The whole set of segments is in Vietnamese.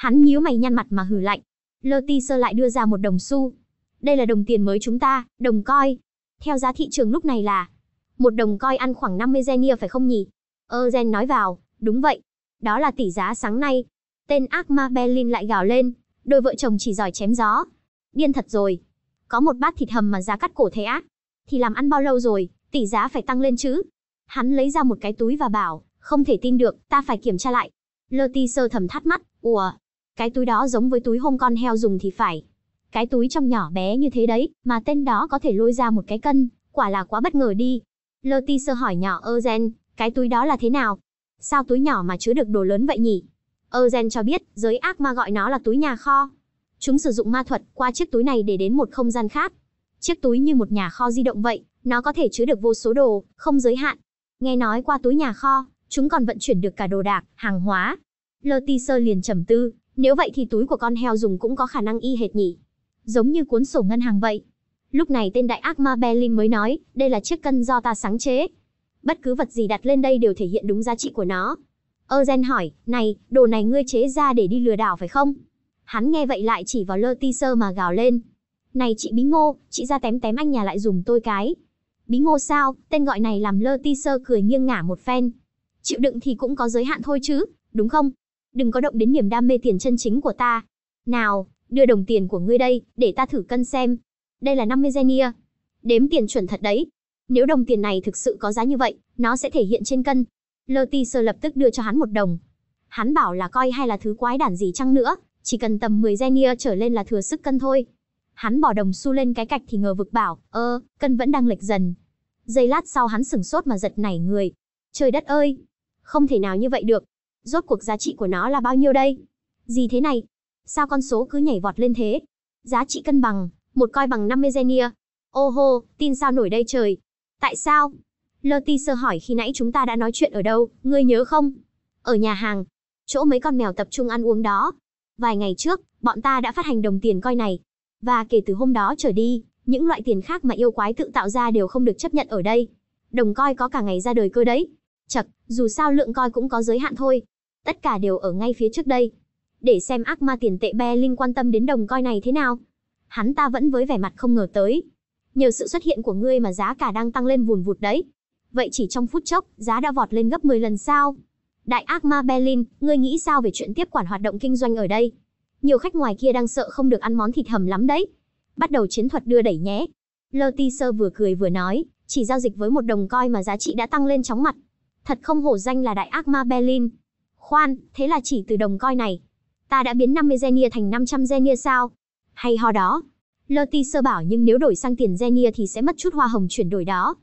Hắn nhíu mày nhăn mặt mà hừ lạnh. Lơ Ti Sơ lại đưa ra một đồng xu. Đây là đồng tiền mới chúng ta, đồng coi. Theo giá thị trường lúc này là một đồng coi ăn khoảng 50 genia phải không nhỉ? Ơ Gen nói vào, đúng vậy. Đó là tỷ giá sáng nay. Tên ác ma Berlin lại gào lên, đôi vợ chồng chỉ giỏi chém gió. Điên thật rồi. Có một bát thịt hầm mà giá cắt cổ thế ác. Thì làm ăn bao lâu rồi, tỷ giá phải tăng lên chứ. Hắn lấy ra một cái túi và bảo, không thể tin được, ta phải kiểm tra lại. Lơ ti sơ thầm thắt mắt, ủa, cái túi đó giống với túi hôm con heo dùng thì phải. Cái túi trong nhỏ bé như thế đấy, mà tên đó có thể lôi ra một cái cân, quả là quá bất ngờ đi. Lơ ti sơ hỏi nhỏ Eugen, cái túi đó là thế nào? Sao túi nhỏ mà chứa được đồ lớn vậy nhỉ? Eugen cho biết, giới ác ma gọi nó là túi nhà kho. Chúng sử dụng ma thuật qua chiếc túi này để đến một không gian khác. Chiếc túi như một nhà kho di động vậy, nó có thể chứa được vô số đồ, không giới hạn. Nghe nói qua túi nhà kho, chúng còn vận chuyển được cả đồ đạc, hàng hóa. Lơ ti sơ liền trầm tư, nếu vậy thì túi của con heo dùng cũng có khả năng y hệt nhỉ? Giống như cuốn sổ ngân hàng vậy. Lúc này tên đại ác ma Berlin mới nói, đây là chiếc cân do ta sáng chế. Bất cứ vật gì đặt lên đây đều thể hiện đúng giá trị của nó. Eugen hỏi, này, đồ này ngươi chế ra để đi lừa đảo phải không? Hắn nghe vậy lại chỉ vào lơ ti sơ mà gào lên. Này chị Bí Ngô, chị ra tém tém anh nhà lại dùng tôi cái. Bí Ngô sao, tên gọi này làm lơ ti sơ cười nghiêng ngả một phen. Chịu đựng thì cũng có giới hạn thôi chứ, đúng không? đừng có động đến niềm đam mê tiền chân chính của ta. Nào, đưa đồng tiền của ngươi đây, để ta thử cân xem. Đây là 50 genia. Đếm tiền chuẩn thật đấy. Nếu đồng tiền này thực sự có giá như vậy, nó sẽ thể hiện trên cân. Lơ ti sơ lập tức đưa cho hắn một đồng. Hắn bảo là coi hay là thứ quái đản gì chăng nữa, chỉ cần tầm 10 genia trở lên là thừa sức cân thôi. Hắn bỏ đồng xu lên cái cạch thì ngờ vực bảo, ơ, cân vẫn đang lệch dần. Giây lát sau hắn sửng sốt mà giật nảy người. Trời đất ơi, không thể nào như vậy được, Rốt cuộc giá trị của nó là bao nhiêu đây? Gì thế này? Sao con số cứ nhảy vọt lên thế? Giá trị cân bằng, một coi bằng 50 genia. Ô hô, tin sao nổi đây trời? Tại sao? Lơ ti sơ hỏi khi nãy chúng ta đã nói chuyện ở đâu, ngươi nhớ không? Ở nhà hàng, chỗ mấy con mèo tập trung ăn uống đó. Vài ngày trước, bọn ta đã phát hành đồng tiền coi này. Và kể từ hôm đó trở đi, những loại tiền khác mà yêu quái tự tạo ra đều không được chấp nhận ở đây. Đồng coi có cả ngày ra đời cơ đấy. Chậc, dù sao lượng coi cũng có giới hạn thôi. Tất cả đều ở ngay phía trước đây. Để xem ác ma tiền tệ Be Linh quan tâm đến đồng coi này thế nào. Hắn ta vẫn với vẻ mặt không ngờ tới. Nhờ sự xuất hiện của ngươi mà giá cả đang tăng lên vùn vụt đấy. Vậy chỉ trong phút chốc, giá đã vọt lên gấp 10 lần sao? Đại ác ma Berlin, ngươi nghĩ sao về chuyện tiếp quản hoạt động kinh doanh ở đây? Nhiều khách ngoài kia đang sợ không được ăn món thịt hầm lắm đấy. Bắt đầu chiến thuật đưa đẩy nhé. Lơ vừa cười vừa nói, chỉ giao dịch với một đồng coi mà giá trị đã tăng lên chóng mặt. Thật không hổ danh là đại ác ma Berlin. Khoan, thế là chỉ từ đồng coi này. Ta đã biến 50 Genia thành 500 Genia sao? Hay ho đó. Loti sơ bảo nhưng nếu đổi sang tiền Genia thì sẽ mất chút hoa hồng chuyển đổi đó.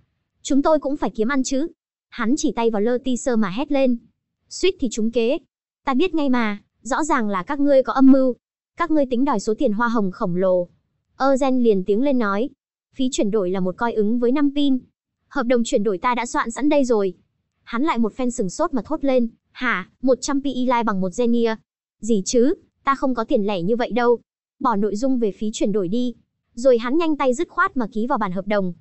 Chúng tôi cũng phải kiếm ăn chứ. Hắn chỉ tay vào Loti sơ mà hét lên. Suýt thì chúng kế. Ta biết ngay mà, rõ ràng là các ngươi có âm mưu. Các ngươi tính đòi số tiền hoa hồng khổng lồ. Eugen liền tiếng lên nói. Phí chuyển đổi là một coi ứng với 5 pin. Hợp đồng chuyển đổi ta đã soạn sẵn đây rồi hắn lại một phen sừng sốt mà thốt lên, hả, 100 PI lai bằng một Genia. À? Gì chứ, ta không có tiền lẻ như vậy đâu. Bỏ nội dung về phí chuyển đổi đi. Rồi hắn nhanh tay dứt khoát mà ký vào bản hợp đồng.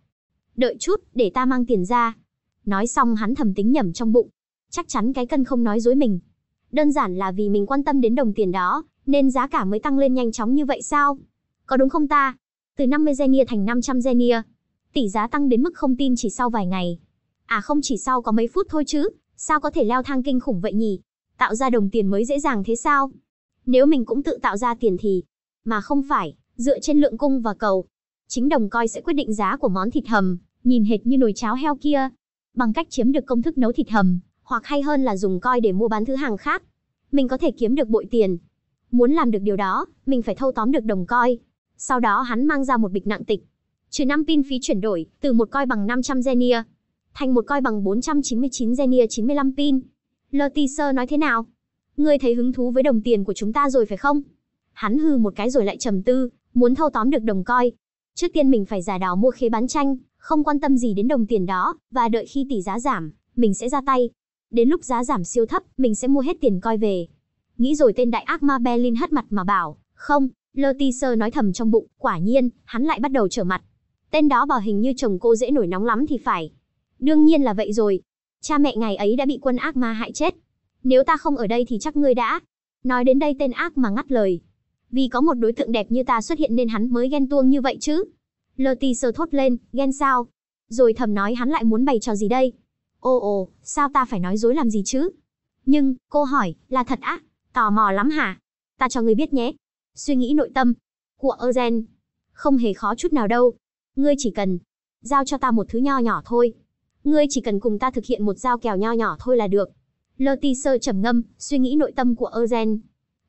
Đợi chút, để ta mang tiền ra. Nói xong hắn thầm tính nhầm trong bụng. Chắc chắn cái cân không nói dối mình. Đơn giản là vì mình quan tâm đến đồng tiền đó, nên giá cả mới tăng lên nhanh chóng như vậy sao? Có đúng không ta? Từ 50 Genia thành 500 Genia. Tỷ giá tăng đến mức không tin chỉ sau vài ngày À không chỉ sau có mấy phút thôi chứ, sao có thể leo thang kinh khủng vậy nhỉ? Tạo ra đồng tiền mới dễ dàng thế sao? Nếu mình cũng tự tạo ra tiền thì, mà không phải, dựa trên lượng cung và cầu. Chính đồng coi sẽ quyết định giá của món thịt hầm, nhìn hệt như nồi cháo heo kia. Bằng cách chiếm được công thức nấu thịt hầm, hoặc hay hơn là dùng coi để mua bán thứ hàng khác, mình có thể kiếm được bội tiền. Muốn làm được điều đó, mình phải thâu tóm được đồng coi. Sau đó hắn mang ra một bịch nặng tịch, trừ 5 pin phí chuyển đổi, từ một coi bằng 500 genia, thành một coi bằng 499 Genia 95 pin. Leticia nói thế nào? Ngươi thấy hứng thú với đồng tiền của chúng ta rồi phải không? Hắn hư một cái rồi lại trầm tư, muốn thâu tóm được đồng coi. Trước tiên mình phải giả đào mua khế bán tranh, không quan tâm gì đến đồng tiền đó, và đợi khi tỷ giá giảm, mình sẽ ra tay. Đến lúc giá giảm siêu thấp, mình sẽ mua hết tiền coi về. Nghĩ rồi tên đại ác ma Berlin hất mặt mà bảo, không, Leticia nói thầm trong bụng, quả nhiên, hắn lại bắt đầu trở mặt. Tên đó bảo hình như chồng cô dễ nổi nóng lắm thì phải. Đương nhiên là vậy rồi. Cha mẹ ngày ấy đã bị quân ác ma hại chết. Nếu ta không ở đây thì chắc ngươi đã. Nói đến đây tên ác mà ngắt lời. Vì có một đối tượng đẹp như ta xuất hiện nên hắn mới ghen tuông như vậy chứ. Lơ ti sơ thốt lên, ghen sao? Rồi thầm nói hắn lại muốn bày trò gì đây? Ồ ồ, sao ta phải nói dối làm gì chứ? Nhưng, cô hỏi, là thật á? Tò mò lắm hả? Ta cho ngươi biết nhé. Suy nghĩ nội tâm. Của Eugen. Không hề khó chút nào đâu. Ngươi chỉ cần giao cho ta một thứ nho nhỏ thôi. Ngươi chỉ cần cùng ta thực hiện một giao kèo nho nhỏ thôi là được. Leticia trầm ngâm, suy nghĩ nội tâm của Eugen.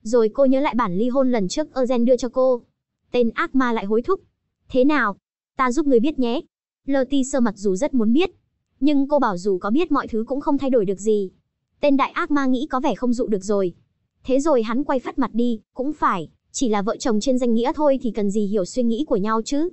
Rồi cô nhớ lại bản ly hôn lần trước Eugen đưa cho cô. Tên ác ma lại hối thúc. Thế nào? Ta giúp người biết nhé. Leticia mặc dù rất muốn biết. Nhưng cô bảo dù có biết mọi thứ cũng không thay đổi được gì. Tên đại ác ma nghĩ có vẻ không dụ được rồi. Thế rồi hắn quay phát mặt đi, cũng phải. Chỉ là vợ chồng trên danh nghĩa thôi thì cần gì hiểu suy nghĩ của nhau chứ.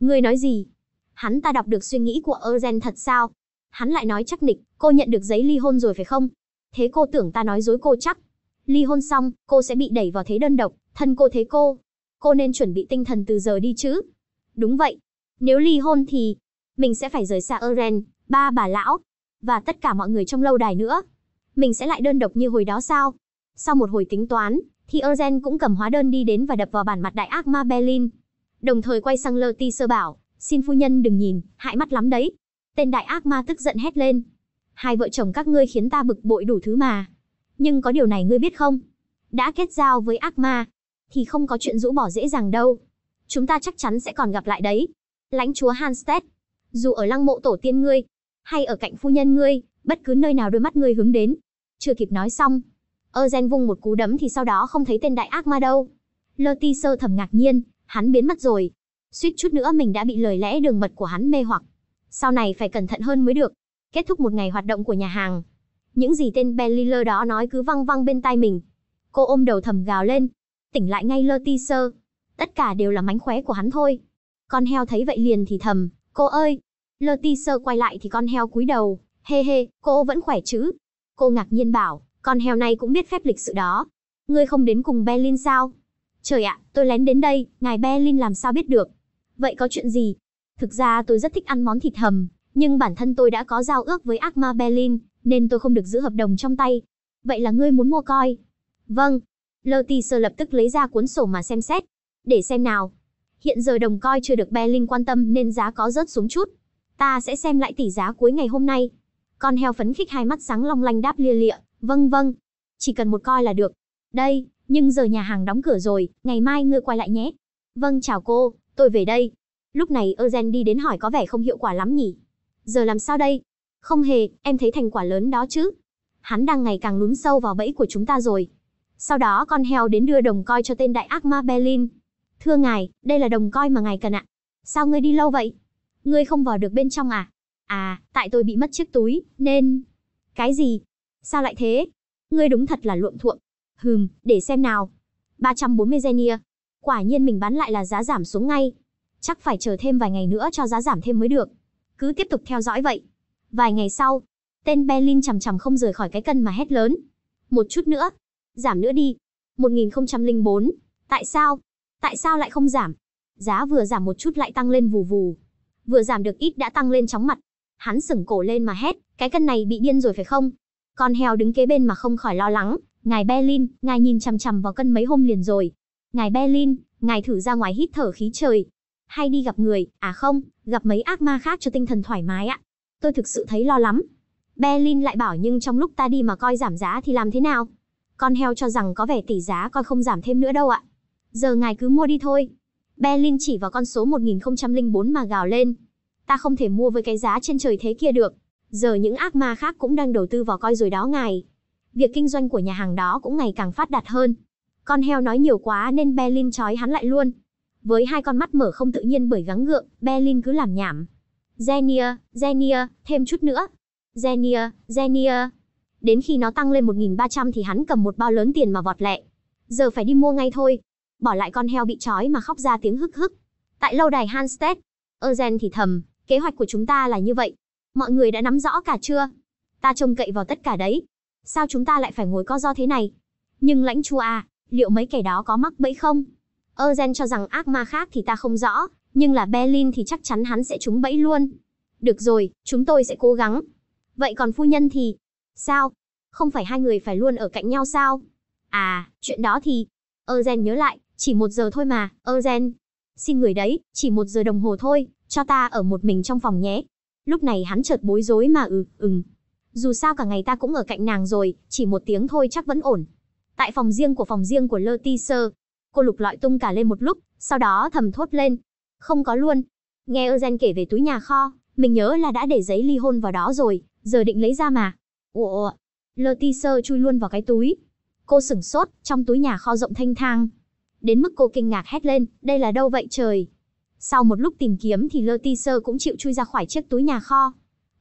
Ngươi nói gì? Hắn ta đọc được suy nghĩ của Eugen thật sao? Hắn lại nói chắc nịch, cô nhận được giấy ly hôn rồi phải không? Thế cô tưởng ta nói dối cô chắc. Ly hôn xong, cô sẽ bị đẩy vào thế đơn độc, thân cô thế cô. Cô nên chuẩn bị tinh thần từ giờ đi chứ. Đúng vậy. Nếu ly hôn thì, mình sẽ phải rời xa Eren, ba bà lão, và tất cả mọi người trong lâu đài nữa. Mình sẽ lại đơn độc như hồi đó sao? Sau một hồi tính toán, thì Eren cũng cầm hóa đơn đi đến và đập vào bản mặt đại ác ma Berlin. Đồng thời quay sang Lơ Ti sơ bảo, xin phu nhân đừng nhìn, hại mắt lắm đấy. Tên đại ác ma tức giận hét lên. Hai vợ chồng các ngươi khiến ta bực bội đủ thứ mà. Nhưng có điều này ngươi biết không? Đã kết giao với ác ma, thì không có chuyện rũ bỏ dễ dàng đâu. Chúng ta chắc chắn sẽ còn gặp lại đấy. Lãnh chúa hanstead dù ở lăng mộ tổ tiên ngươi, hay ở cạnh phu nhân ngươi, bất cứ nơi nào đôi mắt ngươi hướng đến. Chưa kịp nói xong, Erzen vung một cú đấm thì sau đó không thấy tên đại ác ma đâu. Lơ thầm ngạc nhiên, hắn biến mất rồi. Suýt chút nữa mình đã bị lời lẽ đường mật của hắn mê hoặc. Sau này phải cẩn thận hơn mới được. Kết thúc một ngày hoạt động của nhà hàng. Những gì tên Ben Liller đó nói cứ văng văng bên tai mình. Cô ôm đầu thầm gào lên. Tỉnh lại ngay lơ ti sơ. Tất cả đều là mánh khóe của hắn thôi. Con heo thấy vậy liền thì thầm. Cô ơi! Lơ ti sơ quay lại thì con heo cúi đầu. Hê hê, cô vẫn khỏe chứ? Cô ngạc nhiên bảo. Con heo này cũng biết phép lịch sự đó. Ngươi không đến cùng Berlin sao? Trời ạ, à, tôi lén đến đây, ngài Berlin làm sao biết được? Vậy có chuyện gì? Thực ra tôi rất thích ăn món thịt hầm, nhưng bản thân tôi đã có giao ước với ác ma Berlin, nên tôi không được giữ hợp đồng trong tay. Vậy là ngươi muốn mua coi? Vâng. Lơ Ti Sơ lập tức lấy ra cuốn sổ mà xem xét. Để xem nào. Hiện giờ đồng coi chưa được Berlin quan tâm nên giá có rớt xuống chút. Ta sẽ xem lại tỷ giá cuối ngày hôm nay. Con heo phấn khích hai mắt sáng long lanh đáp lia lịa. Vâng vâng. Chỉ cần một coi là được. Đây, nhưng giờ nhà hàng đóng cửa rồi, ngày mai ngươi quay lại nhé. Vâng chào cô, tôi về đây, Lúc này Eugen đi đến hỏi có vẻ không hiệu quả lắm nhỉ. Giờ làm sao đây? Không hề, em thấy thành quả lớn đó chứ. Hắn đang ngày càng lún sâu vào bẫy của chúng ta rồi. Sau đó con heo đến đưa đồng coi cho tên đại ác ma Berlin. Thưa ngài, đây là đồng coi mà ngài cần ạ. Sao ngươi đi lâu vậy? Ngươi không vào được bên trong à? À, tại tôi bị mất chiếc túi, nên... Cái gì? Sao lại thế? Ngươi đúng thật là luộm thuộm. Hừm, để xem nào. 340 genia. Quả nhiên mình bán lại là giá giảm xuống ngay chắc phải chờ thêm vài ngày nữa cho giá giảm thêm mới được. Cứ tiếp tục theo dõi vậy. Vài ngày sau, tên Berlin chằm chằm không rời khỏi cái cân mà hét lớn. Một chút nữa, giảm nữa đi. 1004, tại sao? Tại sao lại không giảm? Giá vừa giảm một chút lại tăng lên vù vù. Vừa giảm được ít đã tăng lên chóng mặt. Hắn sửng cổ lên mà hét, cái cân này bị điên rồi phải không? Con heo đứng kế bên mà không khỏi lo lắng, ngài Berlin, ngài nhìn chằm chằm vào cân mấy hôm liền rồi. Ngài Berlin, ngài thử ra ngoài hít thở khí trời, hay đi gặp người, à không, gặp mấy ác ma khác cho tinh thần thoải mái ạ. Tôi thực sự thấy lo lắm. Berlin lại bảo nhưng trong lúc ta đi mà coi giảm giá thì làm thế nào? Con heo cho rằng có vẻ tỷ giá coi không giảm thêm nữa đâu ạ. Giờ ngài cứ mua đi thôi. Berlin chỉ vào con số 1004 mà gào lên. Ta không thể mua với cái giá trên trời thế kia được. Giờ những ác ma khác cũng đang đầu tư vào coi rồi đó ngài. Việc kinh doanh của nhà hàng đó cũng ngày càng phát đạt hơn. Con heo nói nhiều quá nên Berlin chói hắn lại luôn, với hai con mắt mở không tự nhiên bởi gắng gượng, Berlin cứ làm nhảm. Genia, Genia, thêm chút nữa. Genia, Genia. Đến khi nó tăng lên 1.300 thì hắn cầm một bao lớn tiền mà vọt lẹ. Giờ phải đi mua ngay thôi. Bỏ lại con heo bị trói mà khóc ra tiếng hức hức. Tại lâu đài Hanstead. Eugen thì thầm, kế hoạch của chúng ta là như vậy. Mọi người đã nắm rõ cả chưa? Ta trông cậy vào tất cả đấy. Sao chúng ta lại phải ngồi co do thế này? Nhưng lãnh chúa à, liệu mấy kẻ đó có mắc bẫy không? Eugen cho rằng ác ma khác thì ta không rõ, nhưng là Berlin thì chắc chắn hắn sẽ trúng bẫy luôn. Được rồi, chúng tôi sẽ cố gắng. Vậy còn phu nhân thì... Sao? Không phải hai người phải luôn ở cạnh nhau sao? À, chuyện đó thì... Eugen nhớ lại, chỉ một giờ thôi mà, Eugen. Xin người đấy, chỉ một giờ đồng hồ thôi, cho ta ở một mình trong phòng nhé. Lúc này hắn chợt bối rối mà ừ, ừm. Dù sao cả ngày ta cũng ở cạnh nàng rồi, chỉ một tiếng thôi chắc vẫn ổn. Tại phòng riêng của phòng riêng của Lơ Ti Sơ, Cô lục lọi tung cả lên một lúc, sau đó thầm thốt lên. Không có luôn. Nghe Eugen kể về túi nhà kho, mình nhớ là đã để giấy ly hôn vào đó rồi, giờ định lấy ra mà. Ủa, Leticia chui luôn vào cái túi. Cô sửng sốt, trong túi nhà kho rộng thanh thang. Đến mức cô kinh ngạc hét lên, đây là đâu vậy trời? Sau một lúc tìm kiếm thì Leticia cũng chịu chui ra khỏi chiếc túi nhà kho.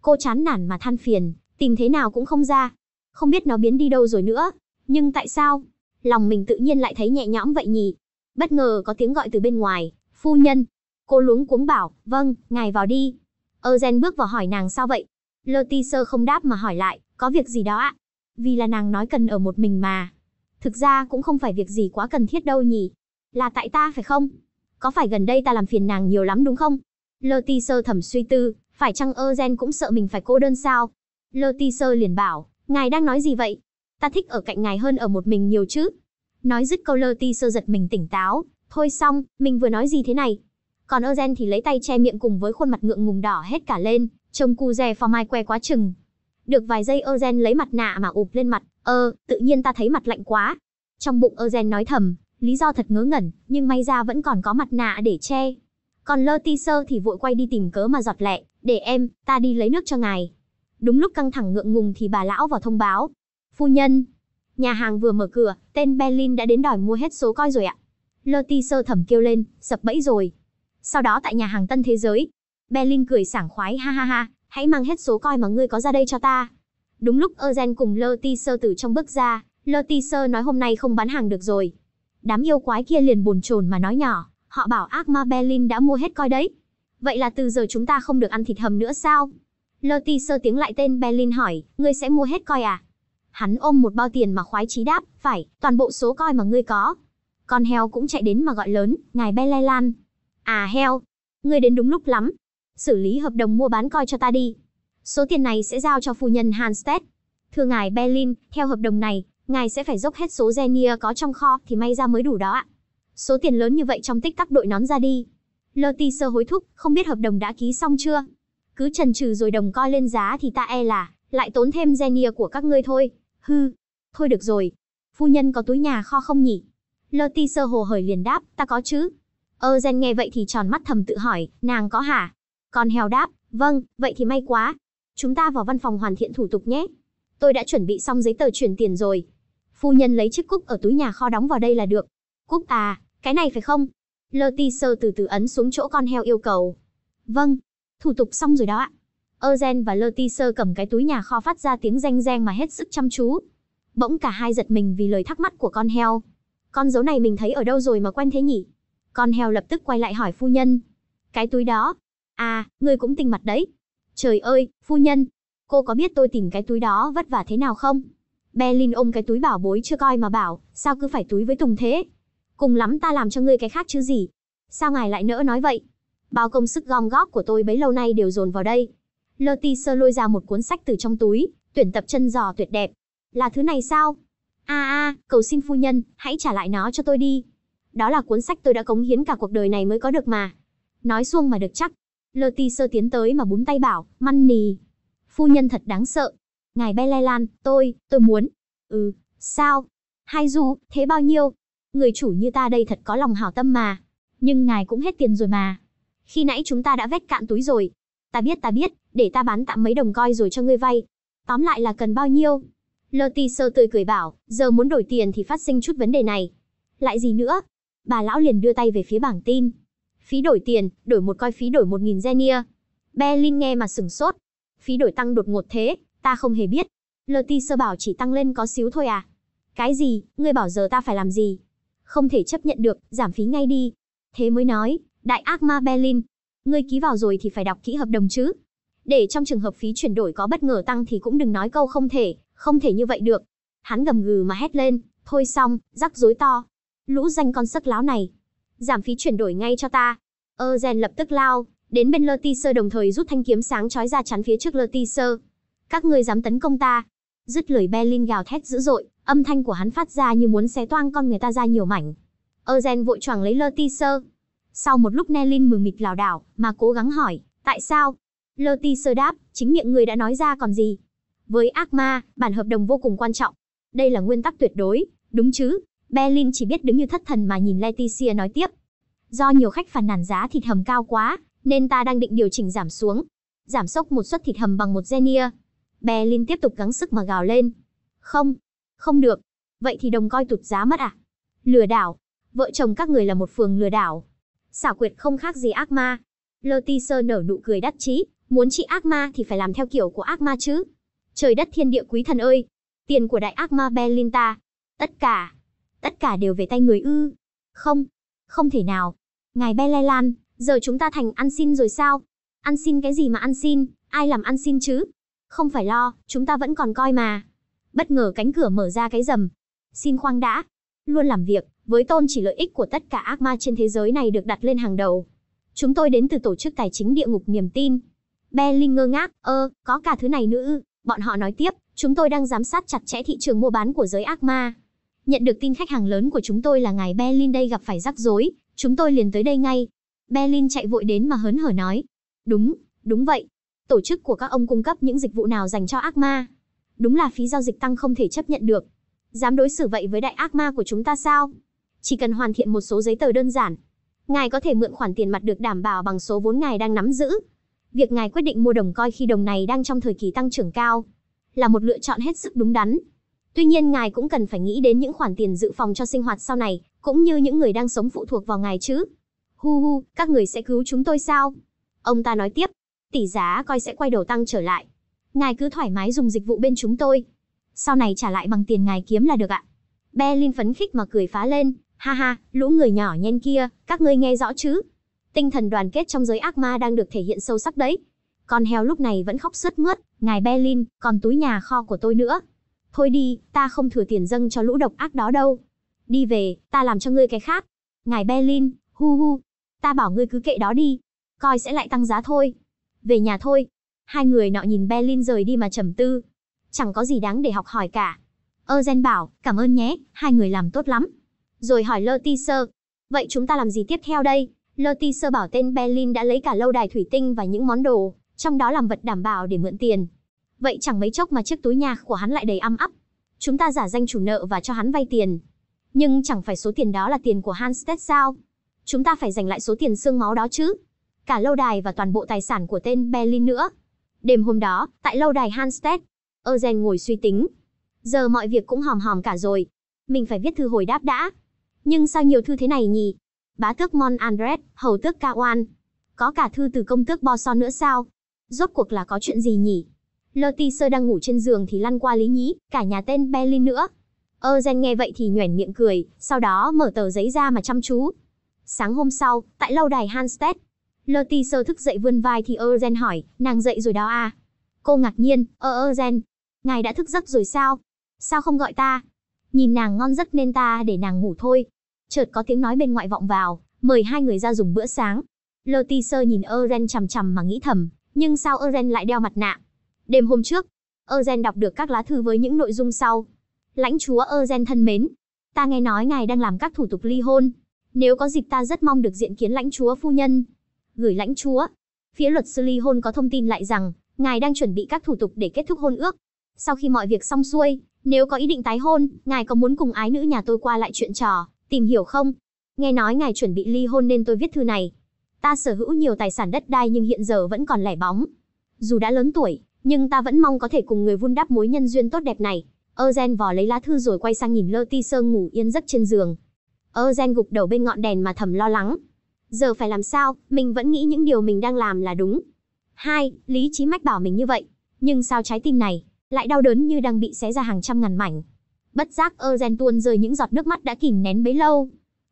Cô chán nản mà than phiền, tìm thế nào cũng không ra. Không biết nó biến đi đâu rồi nữa. Nhưng tại sao? lòng mình tự nhiên lại thấy nhẹ nhõm vậy nhỉ. Bất ngờ có tiếng gọi từ bên ngoài, phu nhân. Cô luống cuống bảo, vâng, ngài vào đi. Eugen bước vào hỏi nàng sao vậy. Leticia không đáp mà hỏi lại, có việc gì đó ạ? À? Vì là nàng nói cần ở một mình mà. Thực ra cũng không phải việc gì quá cần thiết đâu nhỉ. Là tại ta phải không? Có phải gần đây ta làm phiền nàng nhiều lắm đúng không? Leticia thầm suy tư, phải chăng Eugen cũng sợ mình phải cô đơn sao? Leticia liền bảo, ngài đang nói gì vậy? ta thích ở cạnh ngài hơn ở một mình nhiều chứ. Nói dứt câu Lơ Ti sơ giật mình tỉnh táo, thôi xong, mình vừa nói gì thế này. Còn Eugen thì lấy tay che miệng cùng với khuôn mặt ngượng ngùng đỏ hết cả lên, trông cu rè phò mai que quá chừng. Được vài giây Eugen lấy mặt nạ mà ụp lên mặt, ơ, tự nhiên ta thấy mặt lạnh quá. Trong bụng Eugen nói thầm, lý do thật ngớ ngẩn, nhưng may ra vẫn còn có mặt nạ để che. Còn Lơ Ti Sơ thì vội quay đi tìm cớ mà giọt lẹ, để em, ta đi lấy nước cho ngài. Đúng lúc căng thẳng ngượng ngùng thì bà lão vào thông báo, Phu nhân, nhà hàng vừa mở cửa, tên Berlin đã đến đòi mua hết số coi rồi ạ. Lơ ti thẩm kêu lên, sập bẫy rồi. Sau đó tại nhà hàng Tân Thế Giới, Berlin cười sảng khoái ha ha ha, hãy mang hết số coi mà ngươi có ra đây cho ta. Đúng lúc Erzen cùng Lơ từ trong bước ra, Lơ nói hôm nay không bán hàng được rồi. Đám yêu quái kia liền bồn chồn mà nói nhỏ, họ bảo ác ma Berlin đã mua hết coi đấy. Vậy là từ giờ chúng ta không được ăn thịt hầm nữa sao? Lơ tiếng lại tên Berlin hỏi, ngươi sẽ mua hết coi à? Hắn ôm một bao tiền mà khoái chí đáp, phải, toàn bộ số coi mà ngươi có. Con heo cũng chạy đến mà gọi lớn, ngài Be Lai Lan. À heo, ngươi đến đúng lúc lắm. Xử lý hợp đồng mua bán coi cho ta đi. Số tiền này sẽ giao cho phu nhân Hanstead. Thưa ngài Berlin, theo hợp đồng này, ngài sẽ phải dốc hết số Genia có trong kho thì may ra mới đủ đó ạ. Số tiền lớn như vậy trong tích tắc đội nón ra đi. Loti sơ hối thúc, không biết hợp đồng đã ký xong chưa? Cứ trần trừ rồi đồng coi lên giá thì ta e là, lại tốn thêm Genia của các ngươi thôi. Hư, thôi được rồi. Phu nhân có túi nhà kho không nhỉ? Lơ ti sơ hồ hởi liền đáp, ta có chứ. Ơ gen nghe vậy thì tròn mắt thầm tự hỏi, nàng có hả? Con heo đáp, vâng, vậy thì may quá. Chúng ta vào văn phòng hoàn thiện thủ tục nhé. Tôi đã chuẩn bị xong giấy tờ chuyển tiền rồi. Phu nhân lấy chiếc cúc ở túi nhà kho đóng vào đây là được. Cúc à, cái này phải không? Lơ ti sơ từ từ ấn xuống chỗ con heo yêu cầu. Vâng, thủ tục xong rồi đó ạ. Eugen và Leticia cầm cái túi nhà kho phát ra tiếng reng reng mà hết sức chăm chú. Bỗng cả hai giật mình vì lời thắc mắc của con heo. Con dấu này mình thấy ở đâu rồi mà quen thế nhỉ? Con heo lập tức quay lại hỏi phu nhân. Cái túi đó? À, ngươi cũng tinh mặt đấy. Trời ơi, phu nhân, cô có biết tôi tìm cái túi đó vất vả thế nào không? Berlin ôm cái túi bảo bối chưa coi mà bảo, sao cứ phải túi với Tùng thế? Cùng lắm ta làm cho ngươi cái khác chứ gì? Sao ngài lại nỡ nói vậy? Bao công sức gom góp của tôi bấy lâu nay đều dồn vào đây. Lơ sơ lôi ra một cuốn sách từ trong túi, tuyển tập chân giò tuyệt đẹp. Là thứ này sao? a à, à, cầu xin phu nhân, hãy trả lại nó cho tôi đi. Đó là cuốn sách tôi đã cống hiến cả cuộc đời này mới có được mà. Nói xuông mà được chắc. Lơ sơ tiến tới mà búng tay bảo, măn nì. Phu nhân thật đáng sợ. Ngài Belelan, tôi, tôi muốn. Ừ, sao? Hai du, thế bao nhiêu? Người chủ như ta đây thật có lòng hảo tâm mà. Nhưng ngài cũng hết tiền rồi mà. Khi nãy chúng ta đã vét cạn túi rồi. Ta biết ta biết, để ta bán tạm mấy đồng coi rồi cho ngươi vay. Tóm lại là cần bao nhiêu? Lơ tươi cười bảo, giờ muốn đổi tiền thì phát sinh chút vấn đề này. Lại gì nữa? Bà lão liền đưa tay về phía bảng tin. Phí đổi tiền, đổi một coi phí đổi 1.000 genia. Berlin nghe mà sửng sốt. Phí đổi tăng đột ngột thế, ta không hề biết. Lơ bảo chỉ tăng lên có xíu thôi à? Cái gì, ngươi bảo giờ ta phải làm gì? Không thể chấp nhận được, giảm phí ngay đi. Thế mới nói, đại ác ma Berlin. Ngươi ký vào rồi thì phải đọc kỹ hợp đồng chứ, để trong trường hợp phí chuyển đổi có bất ngờ tăng thì cũng đừng nói câu không thể, không thể như vậy được. Hắn gầm gừ mà hét lên, thôi xong, rắc rối to. Lũ danh con sắc láo này, giảm phí chuyển đổi ngay cho ta. Ơ rèn lập tức lao, đến bên Lơ Ti Sơ đồng thời rút thanh kiếm sáng chói ra chắn phía trước Lơ Ti Sơ. Các ngươi dám tấn công ta? Dứt lời Berlin gào thét dữ dội, âm thanh của hắn phát ra như muốn xé toang con người ta ra nhiều mảnh. Eugen vội choàng lấy Lơ Ti Sơ. Sau một lúc Nelin mờ mịt lảo đảo, mà cố gắng hỏi, tại sao? Leticia đáp, chính miệng người đã nói ra còn gì. Với ác ma, bản hợp đồng vô cùng quan trọng. Đây là nguyên tắc tuyệt đối, đúng chứ? Berlin chỉ biết đứng như thất thần mà nhìn Leticia nói tiếp. Do nhiều khách phàn nàn giá thịt hầm cao quá, nên ta đang định điều chỉnh giảm xuống. Giảm sốc một suất thịt hầm bằng một genia. Berlin tiếp tục gắng sức mà gào lên. Không, không được. Vậy thì đồng coi tụt giá mất à? Lừa đảo. Vợ chồng các người là một phường lừa đảo. Xảo quyệt không khác gì ác ma. Leticia nở nụ cười đắc chí, Muốn trị ác ma thì phải làm theo kiểu của ác ma chứ. Trời đất thiên địa quý thần ơi, tiền của đại ác ma Belinta, tất cả, tất cả đều về tay người ư? Không, không thể nào. Ngài Belelan, giờ chúng ta thành ăn xin rồi sao? Ăn xin cái gì mà ăn xin, ai làm ăn xin chứ? Không phải lo, chúng ta vẫn còn coi mà. Bất ngờ cánh cửa mở ra cái rầm. Xin khoang đã. Luôn làm việc, với tôn chỉ lợi ích của tất cả ác ma trên thế giới này được đặt lên hàng đầu. Chúng tôi đến từ tổ chức tài chính địa ngục niềm tin, Berlin ngơ ngác, ơ, có cả thứ này nữa ư. Bọn họ nói tiếp, chúng tôi đang giám sát chặt chẽ thị trường mua bán của giới ác ma. Nhận được tin khách hàng lớn của chúng tôi là ngài Berlin đây gặp phải rắc rối, chúng tôi liền tới đây ngay. Berlin chạy vội đến mà hớn hở nói. Đúng, đúng vậy. Tổ chức của các ông cung cấp những dịch vụ nào dành cho ác ma? Đúng là phí giao dịch tăng không thể chấp nhận được. Dám đối xử vậy với đại ác ma của chúng ta sao? Chỉ cần hoàn thiện một số giấy tờ đơn giản. Ngài có thể mượn khoản tiền mặt được đảm bảo bằng số vốn ngài đang nắm giữ, Việc ngài quyết định mua đồng coi khi đồng này đang trong thời kỳ tăng trưởng cao là một lựa chọn hết sức đúng đắn. Tuy nhiên ngài cũng cần phải nghĩ đến những khoản tiền dự phòng cho sinh hoạt sau này, cũng như những người đang sống phụ thuộc vào ngài chứ. Hu hu, các người sẽ cứu chúng tôi sao? Ông ta nói tiếp, tỷ giá coi sẽ quay đầu tăng trở lại. Ngài cứ thoải mái dùng dịch vụ bên chúng tôi. Sau này trả lại bằng tiền ngài kiếm là được ạ. Berlin phấn khích mà cười phá lên, ha ha, lũ người nhỏ nhen kia, các ngươi nghe rõ chứ? Tinh thần đoàn kết trong giới ác ma đang được thể hiện sâu sắc đấy. Con heo lúc này vẫn khóc sướt mướt, ngài Berlin, còn túi nhà kho của tôi nữa. Thôi đi, ta không thừa tiền dâng cho lũ độc ác đó đâu. Đi về, ta làm cho ngươi cái khác. Ngài Berlin, hu hu, ta bảo ngươi cứ kệ đó đi. Coi sẽ lại tăng giá thôi. Về nhà thôi. Hai người nọ nhìn Berlin rời đi mà trầm tư. Chẳng có gì đáng để học hỏi cả. Eugen bảo, cảm ơn nhé, hai người làm tốt lắm. Rồi hỏi Leticia, vậy chúng ta làm gì tiếp theo đây? Lottie sơ bảo tên Berlin đã lấy cả lâu đài thủy tinh và những món đồ, trong đó làm vật đảm bảo để mượn tiền. Vậy chẳng mấy chốc mà chiếc túi nhạc của hắn lại đầy âm ấp. Chúng ta giả danh chủ nợ và cho hắn vay tiền. Nhưng chẳng phải số tiền đó là tiền của Hansted sao? Chúng ta phải giành lại số tiền xương máu đó chứ. Cả lâu đài và toàn bộ tài sản của tên Berlin nữa. Đêm hôm đó, tại lâu đài Hansted, Eugen ngồi suy tính. Giờ mọi việc cũng hòm hòm cả rồi. Mình phải viết thư hồi đáp đã. Nhưng sao nhiều thư thế này nhỉ? bá tước Mon Andret, hầu tước Kawan, Có cả thư từ công tước Bo nữa sao? Rốt cuộc là có chuyện gì nhỉ? Lơ đang ngủ trên giường thì lăn qua Lý Nhí, cả nhà tên Berlin nữa. Ơ nghe vậy thì nhoẻn miệng cười, sau đó mở tờ giấy ra mà chăm chú. Sáng hôm sau, tại lâu đài Hanstead, Lơ thức dậy vươn vai thì Ơ hỏi, nàng dậy rồi đó à? Cô ngạc nhiên, Ơ Ơ ngài đã thức giấc rồi sao? Sao không gọi ta? Nhìn nàng ngon giấc nên ta để nàng ngủ thôi, Chợt có tiếng nói bên ngoại vọng vào, mời hai người ra dùng bữa sáng. Lơ nhìn Eren chằm chằm mà nghĩ thầm, nhưng sao Eren lại đeo mặt nạ? Đêm hôm trước, Eren đọc được các lá thư với những nội dung sau. Lãnh chúa Eren thân mến, ta nghe nói ngài đang làm các thủ tục ly hôn. Nếu có dịp ta rất mong được diện kiến lãnh chúa phu nhân. Gửi lãnh chúa. Phía luật sư ly hôn có thông tin lại rằng, ngài đang chuẩn bị các thủ tục để kết thúc hôn ước. Sau khi mọi việc xong xuôi, nếu có ý định tái hôn, ngài có muốn cùng ái nữ nhà tôi qua lại chuyện trò, Tìm hiểu không? Nghe nói ngài chuẩn bị ly hôn nên tôi viết thư này. Ta sở hữu nhiều tài sản đất đai nhưng hiện giờ vẫn còn lẻ bóng. Dù đã lớn tuổi, nhưng ta vẫn mong có thể cùng người vun đắp mối nhân duyên tốt đẹp này. Eugen vò lấy lá thư rồi quay sang nhìn Lơ Ti Sơn ngủ yên giấc trên giường. Eugen gục đầu bên ngọn đèn mà thầm lo lắng. Giờ phải làm sao, mình vẫn nghĩ những điều mình đang làm là đúng. Hai, lý trí mách bảo mình như vậy. Nhưng sao trái tim này, lại đau đớn như đang bị xé ra hàng trăm ngàn mảnh. Bất giác Eugen tuôn rơi những giọt nước mắt đã kìm nén bấy lâu.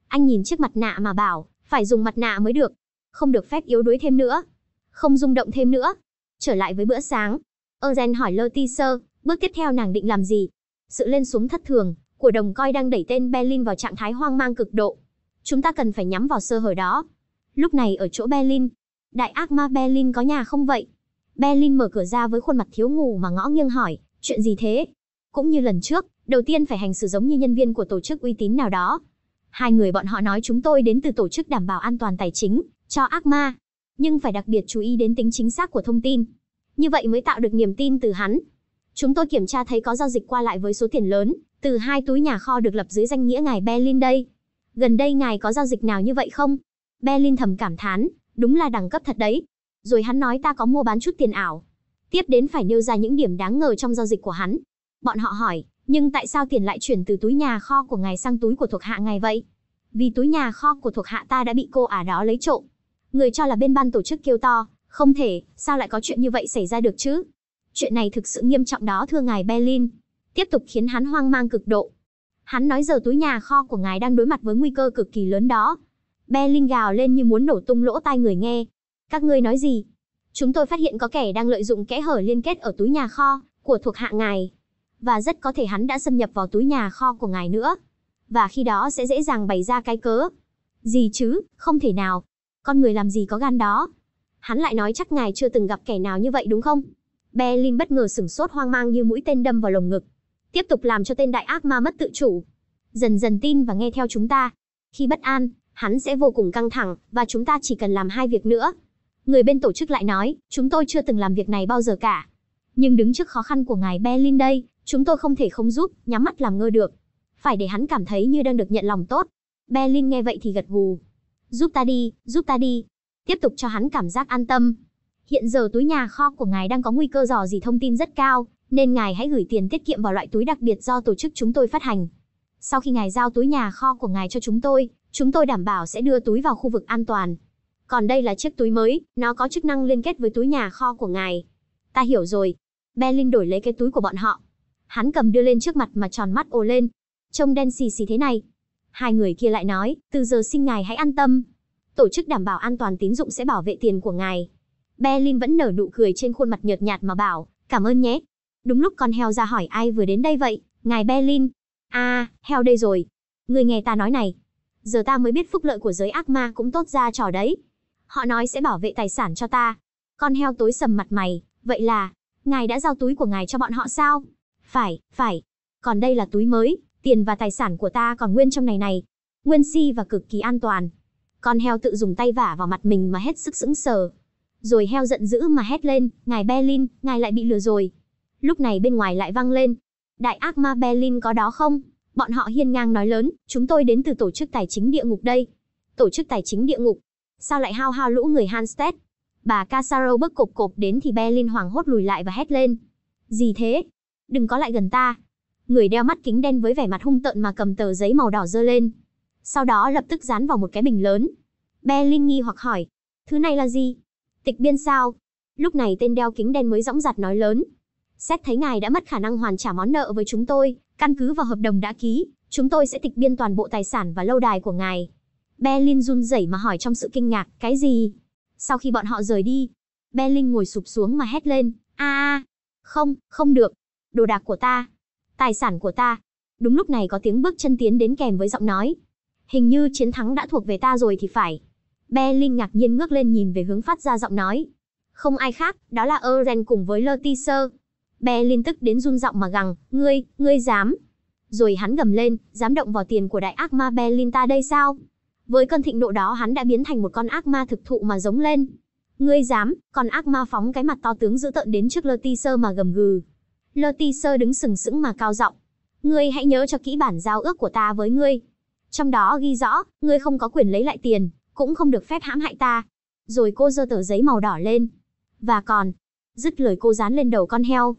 Anh nhìn chiếc mặt nạ mà bảo, phải dùng mặt nạ mới được. Không được phép yếu đuối thêm nữa. Không rung động thêm nữa. Trở lại với bữa sáng. Eugen hỏi Leticia, bước tiếp theo nàng định làm gì? Sự lên xuống thất thường của đồng coi đang đẩy tên Berlin vào trạng thái hoang mang cực độ. Chúng ta cần phải nhắm vào sơ hở đó. Lúc này ở chỗ Berlin, đại ác ma Berlin có nhà không vậy? Berlin mở cửa ra với khuôn mặt thiếu ngủ mà ngõ nghiêng hỏi, chuyện gì thế? Cũng như lần trước, đầu tiên phải hành xử giống như nhân viên của tổ chức uy tín nào đó. Hai người bọn họ nói chúng tôi đến từ tổ chức đảm bảo an toàn tài chính cho ác ma, nhưng phải đặc biệt chú ý đến tính chính xác của thông tin. Như vậy mới tạo được niềm tin từ hắn. Chúng tôi kiểm tra thấy có giao dịch qua lại với số tiền lớn, từ hai túi nhà kho được lập dưới danh nghĩa ngài Berlin đây. Gần đây ngài có giao dịch nào như vậy không? Berlin thầm cảm thán, đúng là đẳng cấp thật đấy. Rồi hắn nói ta có mua bán chút tiền ảo. Tiếp đến phải nêu ra những điểm đáng ngờ trong giao dịch của hắn. Bọn họ hỏi, nhưng tại sao tiền lại chuyển từ túi nhà kho của ngài sang túi của thuộc hạ ngài vậy? Vì túi nhà kho của thuộc hạ ta đã bị cô ả đó lấy trộm. Người cho là bên ban tổ chức kêu to, không thể, sao lại có chuyện như vậy xảy ra được chứ? Chuyện này thực sự nghiêm trọng đó thưa ngài Berlin. Tiếp tục khiến hắn hoang mang cực độ. Hắn nói giờ túi nhà kho của ngài đang đối mặt với nguy cơ cực kỳ lớn đó. Berlin gào lên như muốn nổ tung lỗ tai người nghe. Các ngươi nói gì? Chúng tôi phát hiện có kẻ đang lợi dụng kẽ hở liên kết ở túi nhà kho của thuộc hạ ngài, và rất có thể hắn đã xâm nhập vào túi nhà kho của ngài nữa. Và khi đó sẽ dễ dàng bày ra cái cớ. Gì chứ, không thể nào. Con người làm gì có gan đó. Hắn lại nói chắc ngài chưa từng gặp kẻ nào như vậy đúng không? Berlin bất ngờ sửng sốt hoang mang như mũi tên đâm vào lồng ngực. Tiếp tục làm cho tên đại ác ma mất tự chủ. Dần dần tin và nghe theo chúng ta. Khi bất an, hắn sẽ vô cùng căng thẳng, và chúng ta chỉ cần làm hai việc nữa. Người bên tổ chức lại nói, chúng tôi chưa từng làm việc này bao giờ cả. Nhưng đứng trước khó khăn của ngài Berlin đây, Chúng tôi không thể không giúp, nhắm mắt làm ngơ được. Phải để hắn cảm thấy như đang được nhận lòng tốt. Berlin nghe vậy thì gật gù. Giúp ta đi, giúp ta đi. Tiếp tục cho hắn cảm giác an tâm. Hiện giờ túi nhà kho của ngài đang có nguy cơ dò dỉ thông tin rất cao, nên ngài hãy gửi tiền tiết kiệm vào loại túi đặc biệt do tổ chức chúng tôi phát hành. Sau khi ngài giao túi nhà kho của ngài cho chúng tôi, chúng tôi đảm bảo sẽ đưa túi vào khu vực an toàn. Còn đây là chiếc túi mới, nó có chức năng liên kết với túi nhà kho của ngài. Ta hiểu rồi. Berlin đổi lấy cái túi của bọn họ, Hắn cầm đưa lên trước mặt mà tròn mắt ồ lên. Trông đen xì xì thế này. Hai người kia lại nói, từ giờ sinh ngài hãy an tâm. Tổ chức đảm bảo an toàn tín dụng sẽ bảo vệ tiền của ngài. Berlin vẫn nở nụ cười trên khuôn mặt nhợt nhạt mà bảo, cảm ơn nhé. Đúng lúc con heo ra hỏi ai vừa đến đây vậy, ngài Berlin. À, heo đây rồi. Người nghe ta nói này. Giờ ta mới biết phúc lợi của giới ác ma cũng tốt ra trò đấy. Họ nói sẽ bảo vệ tài sản cho ta. Con heo tối sầm mặt mày, vậy là, ngài đã giao túi của ngài cho bọn họ sao? phải, phải. Còn đây là túi mới, tiền và tài sản của ta còn nguyên trong này này. Nguyên si và cực kỳ an toàn. Con heo tự dùng tay vả vào mặt mình mà hết sức sững sờ. Rồi heo giận dữ mà hét lên, ngài Berlin, ngài lại bị lừa rồi. Lúc này bên ngoài lại vang lên. Đại ác ma Berlin có đó không? Bọn họ hiên ngang nói lớn, chúng tôi đến từ tổ chức tài chính địa ngục đây. Tổ chức tài chính địa ngục. Sao lại hao hao lũ người Hansted? Bà Casaro bước cộp cộp đến thì Berlin hoảng hốt lùi lại và hét lên. Gì thế? đừng có lại gần ta. Người đeo mắt kính đen với vẻ mặt hung tợn mà cầm tờ giấy màu đỏ dơ lên. Sau đó lập tức dán vào một cái bình lớn. Be Linh nghi hoặc hỏi, thứ này là gì? Tịch biên sao? Lúc này tên đeo kính đen mới dõng dạc nói lớn. Xét thấy ngài đã mất khả năng hoàn trả món nợ với chúng tôi, căn cứ vào hợp đồng đã ký, chúng tôi sẽ tịch biên toàn bộ tài sản và lâu đài của ngài. Berlin run rẩy mà hỏi trong sự kinh ngạc, cái gì? Sau khi bọn họ rời đi, Berlin ngồi sụp xuống mà hét lên, a à, không, không được, đồ đạc của ta, tài sản của ta. Đúng lúc này có tiếng bước chân tiến đến kèm với giọng nói. Hình như chiến thắng đã thuộc về ta rồi thì phải. Berlin ngạc nhiên ngước lên nhìn về hướng phát ra giọng nói. Không ai khác, đó là Eren cùng với Letiser. Berlin tức đến run giọng mà gằng, ngươi, ngươi dám. Rồi hắn gầm lên, dám động vào tiền của đại ác ma Berlin ta đây sao? Với cơn thịnh nộ đó hắn đã biến thành một con ác ma thực thụ mà giống lên. Ngươi dám, con ác ma phóng cái mặt to tướng dữ tợn đến trước Letiser mà gầm gừ. Lơ Ti Sơ đứng sừng sững mà cao giọng. Ngươi hãy nhớ cho kỹ bản giao ước của ta với ngươi. Trong đó ghi rõ, ngươi không có quyền lấy lại tiền, cũng không được phép hãm hại ta. Rồi cô giơ tờ giấy màu đỏ lên. Và còn, dứt lời cô dán lên đầu con heo.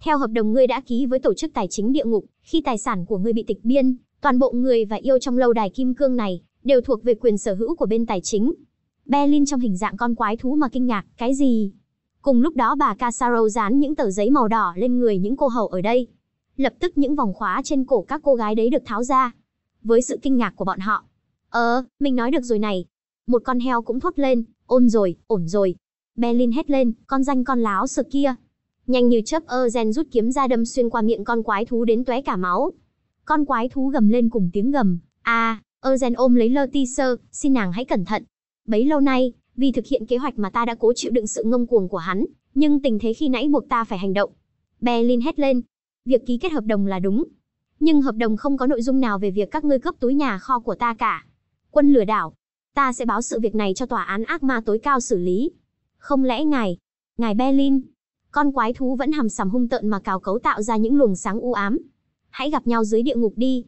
Theo hợp đồng ngươi đã ký với tổ chức tài chính địa ngục, khi tài sản của ngươi bị tịch biên, toàn bộ người và yêu trong lâu đài kim cương này đều thuộc về quyền sở hữu của bên tài chính. Berlin trong hình dạng con quái thú mà kinh ngạc, cái gì? Cùng lúc đó bà Casaro dán những tờ giấy màu đỏ lên người những cô hầu ở đây. Lập tức những vòng khóa trên cổ các cô gái đấy được tháo ra. Với sự kinh ngạc của bọn họ. Ờ, mình nói được rồi này. Một con heo cũng thốt lên, ôn rồi, ổn rồi. Berlin hét lên, con danh con láo sự kia. Nhanh như chớp Erzen rút kiếm ra đâm xuyên qua miệng con quái thú đến tóe cả máu. Con quái thú gầm lên cùng tiếng gầm. À, Erzen ôm lấy Lơ Ti Sơ, xin nàng hãy cẩn thận. Bấy lâu nay, vì thực hiện kế hoạch mà ta đã cố chịu đựng sự ngông cuồng của hắn, nhưng tình thế khi nãy buộc ta phải hành động. Berlin hét lên. Việc ký kết hợp đồng là đúng. Nhưng hợp đồng không có nội dung nào về việc các ngươi cướp túi nhà kho của ta cả. Quân lừa đảo. Ta sẽ báo sự việc này cho tòa án ác ma tối cao xử lý. Không lẽ ngài, ngài Berlin, con quái thú vẫn hầm sầm hung tợn mà cào cấu tạo ra những luồng sáng u ám. Hãy gặp nhau dưới địa ngục đi.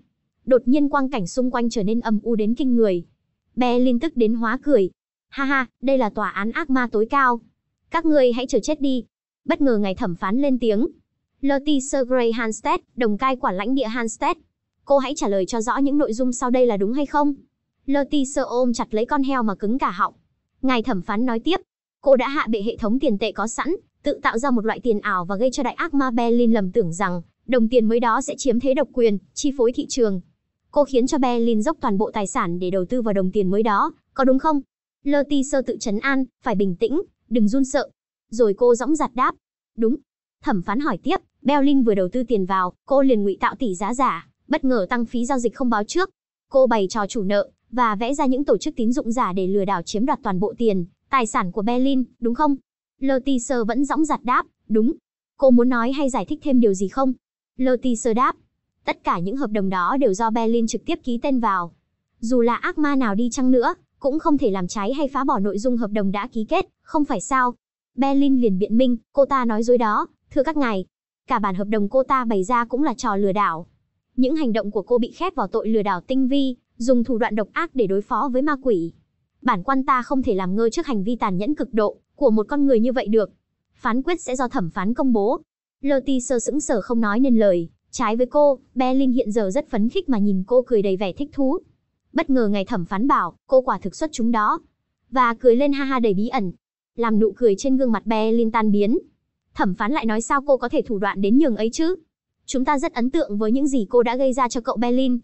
Đột nhiên quang cảnh xung quanh trở nên âm u đến kinh người. Berlin tức đến hóa cười, Ha ha, đây là tòa án ác ma tối cao. Các ngươi hãy chờ chết đi. Bất ngờ ngài thẩm phán lên tiếng. Letitia Gray Hansted, đồng cai quản lãnh địa Hansted. Cô hãy trả lời cho rõ những nội dung sau đây là đúng hay không. Letitia ôm chặt lấy con heo mà cứng cả họng. Ngài thẩm phán nói tiếp. Cô đã hạ bệ hệ thống tiền tệ có sẵn, tự tạo ra một loại tiền ảo và gây cho đại ác ma Berlin lầm tưởng rằng đồng tiền mới đó sẽ chiếm thế độc quyền, chi phối thị trường. Cô khiến cho Berlin dốc toàn bộ tài sản để đầu tư vào đồng tiền mới đó, có đúng không? Lơ ti sơ tự chấn an, phải bình tĩnh, đừng run sợ. Rồi cô dõng dặt đáp. Đúng. Thẩm phán hỏi tiếp, Berlin vừa đầu tư tiền vào, cô liền ngụy tạo tỷ giá giả, bất ngờ tăng phí giao dịch không báo trước. Cô bày trò chủ nợ, và vẽ ra những tổ chức tín dụng giả để lừa đảo chiếm đoạt toàn bộ tiền, tài sản của Berlin, đúng không? Lơ ti sơ vẫn dõng dặt đáp, đúng. Cô muốn nói hay giải thích thêm điều gì không? Lơ ti sơ đáp, tất cả những hợp đồng đó đều do Berlin trực tiếp ký tên vào. Dù là ác ma nào đi chăng nữa, cũng không thể làm trái hay phá bỏ nội dung hợp đồng đã ký kết, không phải sao? Berlin liền biện minh, cô ta nói dối đó, thưa các ngài. Cả bản hợp đồng cô ta bày ra cũng là trò lừa đảo. Những hành động của cô bị khép vào tội lừa đảo tinh vi, dùng thủ đoạn độc ác để đối phó với ma quỷ. Bản quan ta không thể làm ngơ trước hành vi tàn nhẫn cực độ của một con người như vậy được. Phán quyết sẽ do thẩm phán công bố. Loti sơ sững sờ không nói nên lời, trái với cô, Berlin hiện giờ rất phấn khích mà nhìn cô cười đầy vẻ thích thú, Bất ngờ ngài thẩm phán bảo, cô quả thực xuất chúng đó. Và cười lên ha ha đầy bí ẩn. Làm nụ cười trên gương mặt Be Lin tan biến. Thẩm phán lại nói sao cô có thể thủ đoạn đến nhường ấy chứ? Chúng ta rất ấn tượng với những gì cô đã gây ra cho cậu Berlin.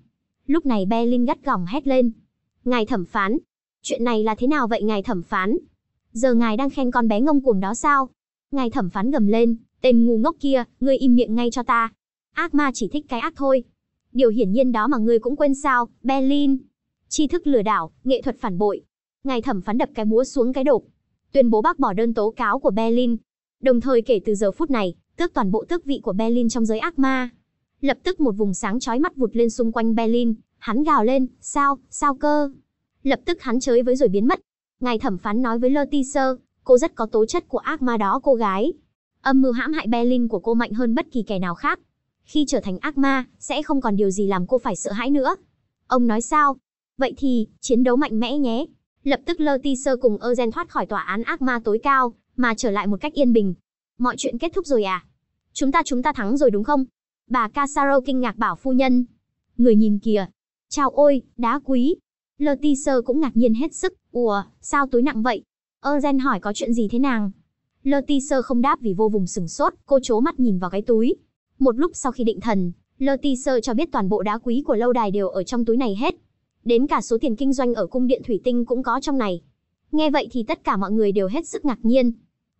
Lúc này Berlin gắt gỏng hét lên. Ngài thẩm phán, chuyện này là thế nào vậy ngài thẩm phán? Giờ ngài đang khen con bé ngông cuồng đó sao? Ngài thẩm phán gầm lên, tên ngu ngốc kia, ngươi im miệng ngay cho ta. Ác ma chỉ thích cái ác thôi. Điều hiển nhiên đó mà ngươi cũng quên sao, Berlin tri thức lừa đảo, nghệ thuật phản bội. Ngài thẩm phán đập cái búa xuống cái đục, tuyên bố bác bỏ đơn tố cáo của Berlin. Đồng thời kể từ giờ phút này, tước toàn bộ tước vị của Berlin trong giới ác ma. Lập tức một vùng sáng chói mắt vụt lên xung quanh Berlin, hắn gào lên, sao, sao cơ? Lập tức hắn chới với rồi biến mất. Ngài thẩm phán nói với Letiser, cô rất có tố chất của ác ma đó cô gái. Âm mưu hãm hại Berlin của cô mạnh hơn bất kỳ kẻ nào khác. Khi trở thành ác ma, sẽ không còn điều gì làm cô phải sợ hãi nữa. Ông nói sao? Vậy thì, chiến đấu mạnh mẽ nhé. Lập tức Lơ cùng Eugen thoát khỏi tòa án ác ma tối cao, mà trở lại một cách yên bình. Mọi chuyện kết thúc rồi à? Chúng ta chúng ta thắng rồi đúng không? Bà Casaro kinh ngạc bảo phu nhân. Người nhìn kìa. Chào ôi, đá quý. Lơ cũng ngạc nhiên hết sức. Ủa, sao túi nặng vậy? Eugen hỏi có chuyện gì thế nàng? Lơ không đáp vì vô vùng sửng sốt, cô chố mắt nhìn vào cái túi. Một lúc sau khi định thần, Lơ cho biết toàn bộ đá quý của lâu đài đều ở trong túi này hết. Đến cả số tiền kinh doanh ở cung điện thủy tinh cũng có trong này. Nghe vậy thì tất cả mọi người đều hết sức ngạc nhiên.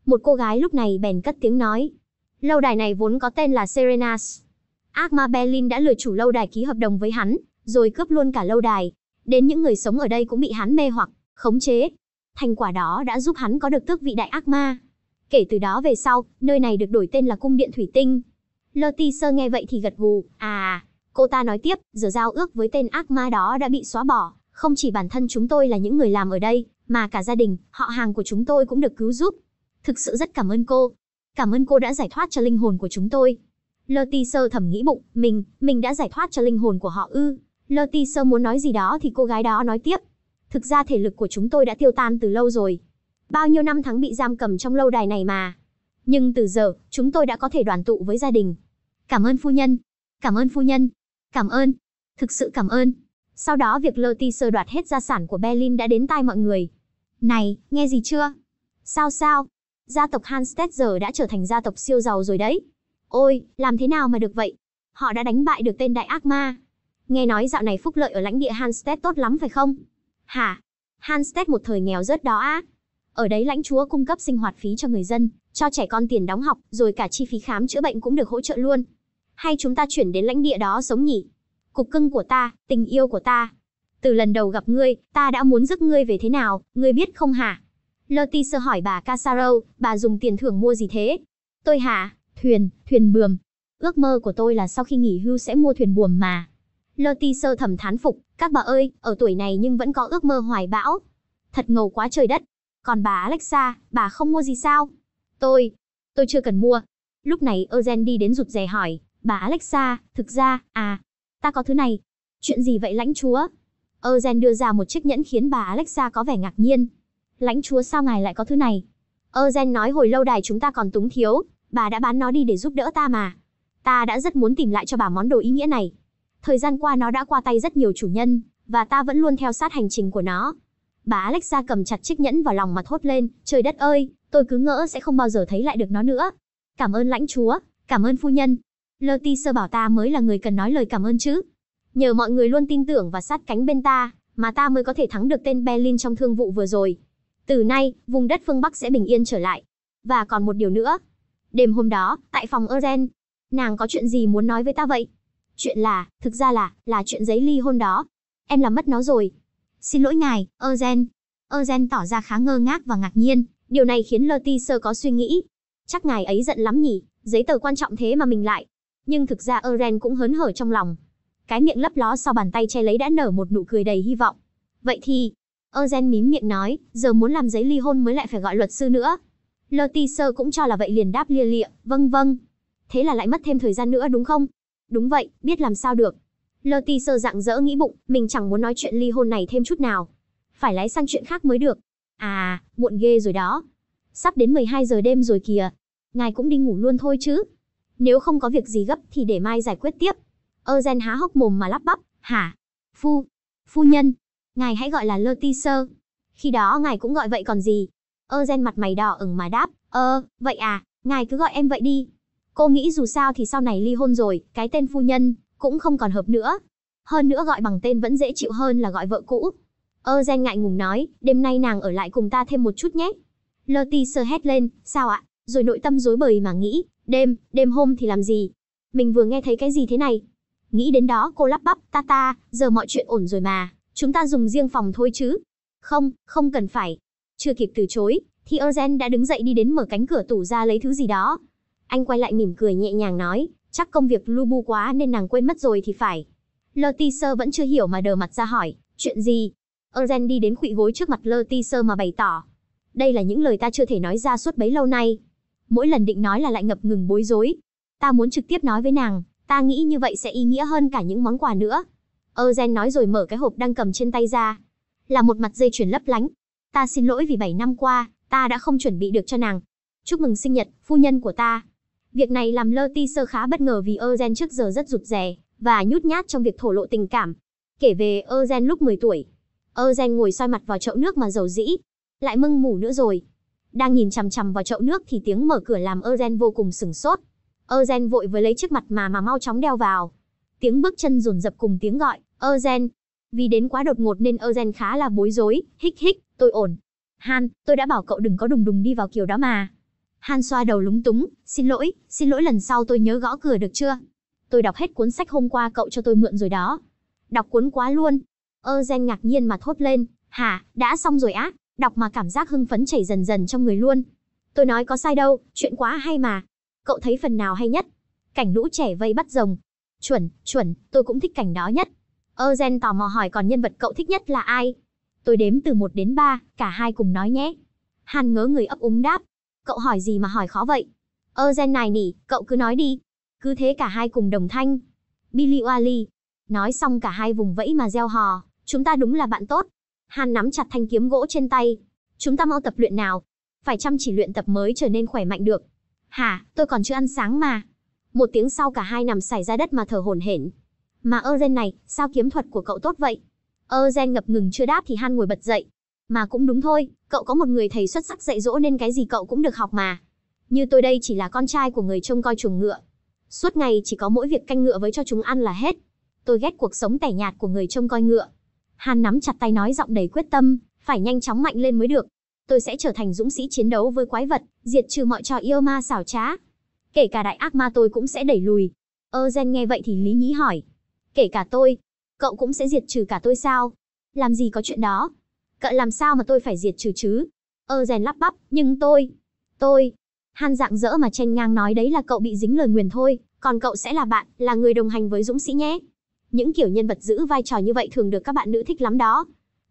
Một cô gái lúc này bèn cất tiếng nói. Lâu đài này vốn có tên là Serenas. Ác ma Berlin đã lừa chủ lâu đài ký hợp đồng với hắn, rồi cướp luôn cả lâu đài. Đến những người sống ở đây cũng bị hắn mê hoặc, khống chế. Thành quả đó đã giúp hắn có được tước vị đại ác ma. Kể từ đó về sau, nơi này được đổi tên là cung điện thủy tinh. Lơ Ti Sơ nghe vậy thì gật gù, à, Cô ta nói tiếp, giờ giao ước với tên ác ma đó đã bị xóa bỏ, không chỉ bản thân chúng tôi là những người làm ở đây, mà cả gia đình, họ hàng của chúng tôi cũng được cứu giúp. Thực sự rất cảm ơn cô. Cảm ơn cô đã giải thoát cho linh hồn của chúng tôi. Lơ ti sơ thầm nghĩ bụng, mình, mình đã giải thoát cho linh hồn của họ ư. Lơ ti sơ muốn nói gì đó thì cô gái đó nói tiếp. Thực ra thể lực của chúng tôi đã tiêu tan từ lâu rồi. Bao nhiêu năm tháng bị giam cầm trong lâu đài này mà. Nhưng từ giờ, chúng tôi đã có thể đoàn tụ với gia đình. Cảm ơn phu nhân. Cảm ơn phu nhân. Cảm ơn, thực sự cảm ơn. Sau đó việc Lơ Ti sơ đoạt hết gia sản của Berlin đã đến tai mọi người. Này, nghe gì chưa? Sao sao? Gia tộc Hanstedt giờ đã trở thành gia tộc siêu giàu rồi đấy. Ôi, làm thế nào mà được vậy? Họ đã đánh bại được tên đại ác ma. Nghe nói dạo này phúc lợi ở lãnh địa Hanstedt tốt lắm phải không? Hả? Hanstedt một thời nghèo rớt đó á. Ở đấy lãnh chúa cung cấp sinh hoạt phí cho người dân, cho trẻ con tiền đóng học, rồi cả chi phí khám chữa bệnh cũng được hỗ trợ luôn hay chúng ta chuyển đến lãnh địa đó sống nhỉ? Cục cưng của ta, tình yêu của ta. Từ lần đầu gặp ngươi, ta đã muốn giúp ngươi về thế nào, ngươi biết không hả? Loti sơ hỏi bà Casaro, bà dùng tiền thưởng mua gì thế? Tôi hả? Thuyền, thuyền bườm. Ước mơ của tôi là sau khi nghỉ hưu sẽ mua thuyền buồm mà. Loti sơ thầm thán phục, các bà ơi, ở tuổi này nhưng vẫn có ước mơ hoài bão. Thật ngầu quá trời đất. Còn bà Alexa, bà không mua gì sao? Tôi, tôi chưa cần mua. Lúc này Eugen đi đến rụt rè hỏi, Bà Alexa, thực ra, à, ta có thứ này. Chuyện gì vậy lãnh chúa? Eugen đưa ra một chiếc nhẫn khiến bà Alexa có vẻ ngạc nhiên. Lãnh chúa sao ngài lại có thứ này? Eugen nói hồi lâu đài chúng ta còn túng thiếu, bà đã bán nó đi để giúp đỡ ta mà. Ta đã rất muốn tìm lại cho bà món đồ ý nghĩa này. Thời gian qua nó đã qua tay rất nhiều chủ nhân, và ta vẫn luôn theo sát hành trình của nó. Bà Alexa cầm chặt chiếc nhẫn vào lòng mà thốt lên, trời đất ơi, tôi cứ ngỡ sẽ không bao giờ thấy lại được nó nữa. Cảm ơn lãnh chúa, cảm ơn phu nhân, Lơ bảo ta mới là người cần nói lời cảm ơn chứ. Nhờ mọi người luôn tin tưởng và sát cánh bên ta, mà ta mới có thể thắng được tên Berlin trong thương vụ vừa rồi. Từ nay, vùng đất phương Bắc sẽ bình yên trở lại. Và còn một điều nữa. Đêm hôm đó, tại phòng Euren, nàng có chuyện gì muốn nói với ta vậy? Chuyện là, thực ra là, là chuyện giấy ly hôn đó. Em làm mất nó rồi. Xin lỗi ngài, Euren. Euren tỏ ra khá ngơ ngác và ngạc nhiên. Điều này khiến Lơ có suy nghĩ. Chắc ngài ấy giận lắm nhỉ, giấy tờ quan trọng thế mà mình lại nhưng thực ra Eren cũng hớn hở trong lòng. Cái miệng lấp ló sau bàn tay che lấy đã nở một nụ cười đầy hy vọng. Vậy thì, Eren mím miệng nói, giờ muốn làm giấy ly hôn mới lại phải gọi luật sư nữa. Leticia cũng cho là vậy liền đáp lia lịa, vâng vâng. Thế là lại mất thêm thời gian nữa đúng không? Đúng vậy, biết làm sao được. Leticia dạng dỡ nghĩ bụng, mình chẳng muốn nói chuyện ly hôn này thêm chút nào. Phải lái sang chuyện khác mới được. À, muộn ghê rồi đó. Sắp đến 12 giờ đêm rồi kìa. Ngài cũng đi ngủ luôn thôi chứ. Nếu không có việc gì gấp thì để mai giải quyết tiếp. Eugen há hốc mồm mà lắp bắp, hả? Phu, phu nhân, ngài hãy gọi là Lơ Ti Sơ. Khi đó ngài cũng gọi vậy còn gì? Eugen mặt mày đỏ ửng mà đáp, ơ, vậy à, ngài cứ gọi em vậy đi. Cô nghĩ dù sao thì sau này ly hôn rồi, cái tên phu nhân cũng không còn hợp nữa. Hơn nữa gọi bằng tên vẫn dễ chịu hơn là gọi vợ cũ. Eugen ngại ngùng nói, đêm nay nàng ở lại cùng ta thêm một chút nhé. Lơ ti sơ hét lên, sao ạ? rồi nội tâm rối bời mà nghĩ, đêm, đêm hôm thì làm gì? Mình vừa nghe thấy cái gì thế này? Nghĩ đến đó cô lắp bắp, ta ta, giờ mọi chuyện ổn rồi mà, chúng ta dùng riêng phòng thôi chứ. Không, không cần phải. Chưa kịp từ chối, thì Erzen đã đứng dậy đi đến mở cánh cửa tủ ra lấy thứ gì đó. Anh quay lại mỉm cười nhẹ nhàng nói, chắc công việc lu bu quá nên nàng quên mất rồi thì phải. Leticia vẫn chưa hiểu mà đờ mặt ra hỏi, chuyện gì? Erzen đi đến khuỵu gối trước mặt Leticia mà bày tỏ. Đây là những lời ta chưa thể nói ra suốt bấy lâu nay mỗi lần định nói là lại ngập ngừng bối rối. Ta muốn trực tiếp nói với nàng, ta nghĩ như vậy sẽ ý nghĩa hơn cả những món quà nữa. Eugen nói rồi mở cái hộp đang cầm trên tay ra. Là một mặt dây chuyển lấp lánh. Ta xin lỗi vì 7 năm qua, ta đã không chuẩn bị được cho nàng. Chúc mừng sinh nhật, phu nhân của ta. Việc này làm Lơ Ti Sơ khá bất ngờ vì Eugen trước giờ rất rụt rè và nhút nhát trong việc thổ lộ tình cảm. Kể về Eugen lúc 10 tuổi, Eugen ngồi soi mặt vào chậu nước mà dầu dĩ. Lại mưng mủ nữa rồi. Đang nhìn chằm chằm vào chậu nước thì tiếng mở cửa làm Eugen vô cùng sửng sốt. Eugen vội với lấy chiếc mặt mà mà mau chóng đeo vào. Tiếng bước chân rồn rập cùng tiếng gọi, Eugen. Vì đến quá đột ngột nên Eugen khá là bối rối, hích hích, tôi ổn. Han, tôi đã bảo cậu đừng có đùng đùng đi vào kiểu đó mà. Han xoa đầu lúng túng, xin lỗi, xin lỗi lần sau tôi nhớ gõ cửa được chưa? Tôi đọc hết cuốn sách hôm qua cậu cho tôi mượn rồi đó. Đọc cuốn quá luôn. Eugen ngạc nhiên mà thốt lên, hả, đã xong rồi á? đọc mà cảm giác hưng phấn chảy dần dần trong người luôn. Tôi nói có sai đâu, chuyện quá hay mà. Cậu thấy phần nào hay nhất? Cảnh lũ trẻ vây bắt rồng. Chuẩn, chuẩn, tôi cũng thích cảnh đó nhất. Eugen tò mò hỏi còn nhân vật cậu thích nhất là ai? Tôi đếm từ 1 đến 3, cả hai cùng nói nhé. Hàn ngớ người ấp úng đáp. Cậu hỏi gì mà hỏi khó vậy? Eugen này nỉ, cậu cứ nói đi. Cứ thế cả hai cùng đồng thanh. Billy Wally. Nói xong cả hai vùng vẫy mà gieo hò. Chúng ta đúng là bạn tốt. Hàn nắm chặt thanh kiếm gỗ trên tay. Chúng ta mau tập luyện nào. Phải chăm chỉ luyện tập mới trở nên khỏe mạnh được. Hà, tôi còn chưa ăn sáng mà. Một tiếng sau cả hai nằm xảy ra đất mà thở hổn hển. Mà Eren này, sao kiếm thuật của cậu tốt vậy? Eren ngập ngừng chưa đáp thì Han ngồi bật dậy. Mà cũng đúng thôi, cậu có một người thầy xuất sắc dạy dỗ nên cái gì cậu cũng được học mà. Như tôi đây chỉ là con trai của người trông coi chuồng ngựa. Suốt ngày chỉ có mỗi việc canh ngựa với cho chúng ăn là hết. Tôi ghét cuộc sống tẻ nhạt của người trông coi ngựa. Hắn nắm chặt tay nói giọng đầy quyết tâm, phải nhanh chóng mạnh lên mới được. Tôi sẽ trở thành dũng sĩ chiến đấu với quái vật, diệt trừ mọi trò yêu ma xảo trá. Kể cả đại ác ma tôi cũng sẽ đẩy lùi. Ơ Gen nghe vậy thì lý nhí hỏi. Kể cả tôi, cậu cũng sẽ diệt trừ cả tôi sao? Làm gì có chuyện đó? Cậu làm sao mà tôi phải diệt trừ chứ? Ơ Gen lắp bắp, nhưng tôi, tôi. Han dạng dỡ mà chen ngang nói đấy là cậu bị dính lời nguyền thôi, còn cậu sẽ là bạn, là người đồng hành với dũng sĩ nhé. Những kiểu nhân vật giữ vai trò như vậy thường được các bạn nữ thích lắm đó.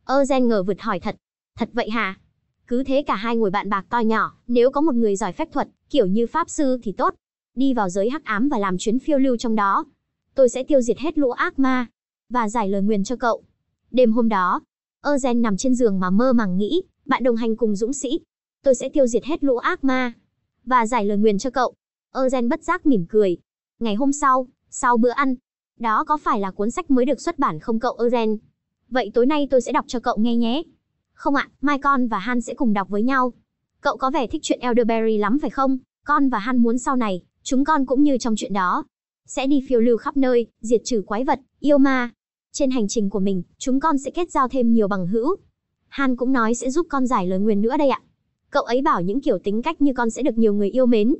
Ơ Gen ngờ vượt hỏi thật. Thật vậy hả? Cứ thế cả hai ngồi bạn bạc to nhỏ, nếu có một người giỏi phép thuật, kiểu như pháp sư thì tốt. Đi vào giới hắc ám và làm chuyến phiêu lưu trong đó. Tôi sẽ tiêu diệt hết lũ ác ma. Và giải lời nguyền cho cậu. Đêm hôm đó, Ơ Gen nằm trên giường mà mơ màng nghĩ, bạn đồng hành cùng dũng sĩ. Tôi sẽ tiêu diệt hết lũ ác ma. Và giải lời nguyền cho cậu. Ơ Gen bất giác mỉm cười. Ngày hôm sau, sau bữa ăn, đó có phải là cuốn sách mới được xuất bản không cậu Eugen? Vậy tối nay tôi sẽ đọc cho cậu nghe nhé. Không ạ, mai con và Han sẽ cùng đọc với nhau. Cậu có vẻ thích chuyện Elderberry lắm phải không? Con và Han muốn sau này, chúng con cũng như trong chuyện đó. Sẽ đi phiêu lưu khắp nơi, diệt trừ quái vật, yêu ma. Trên hành trình của mình, chúng con sẽ kết giao thêm nhiều bằng hữu. Han cũng nói sẽ giúp con giải lời nguyền nữa đây ạ. Cậu ấy bảo những kiểu tính cách như con sẽ được nhiều người yêu mến.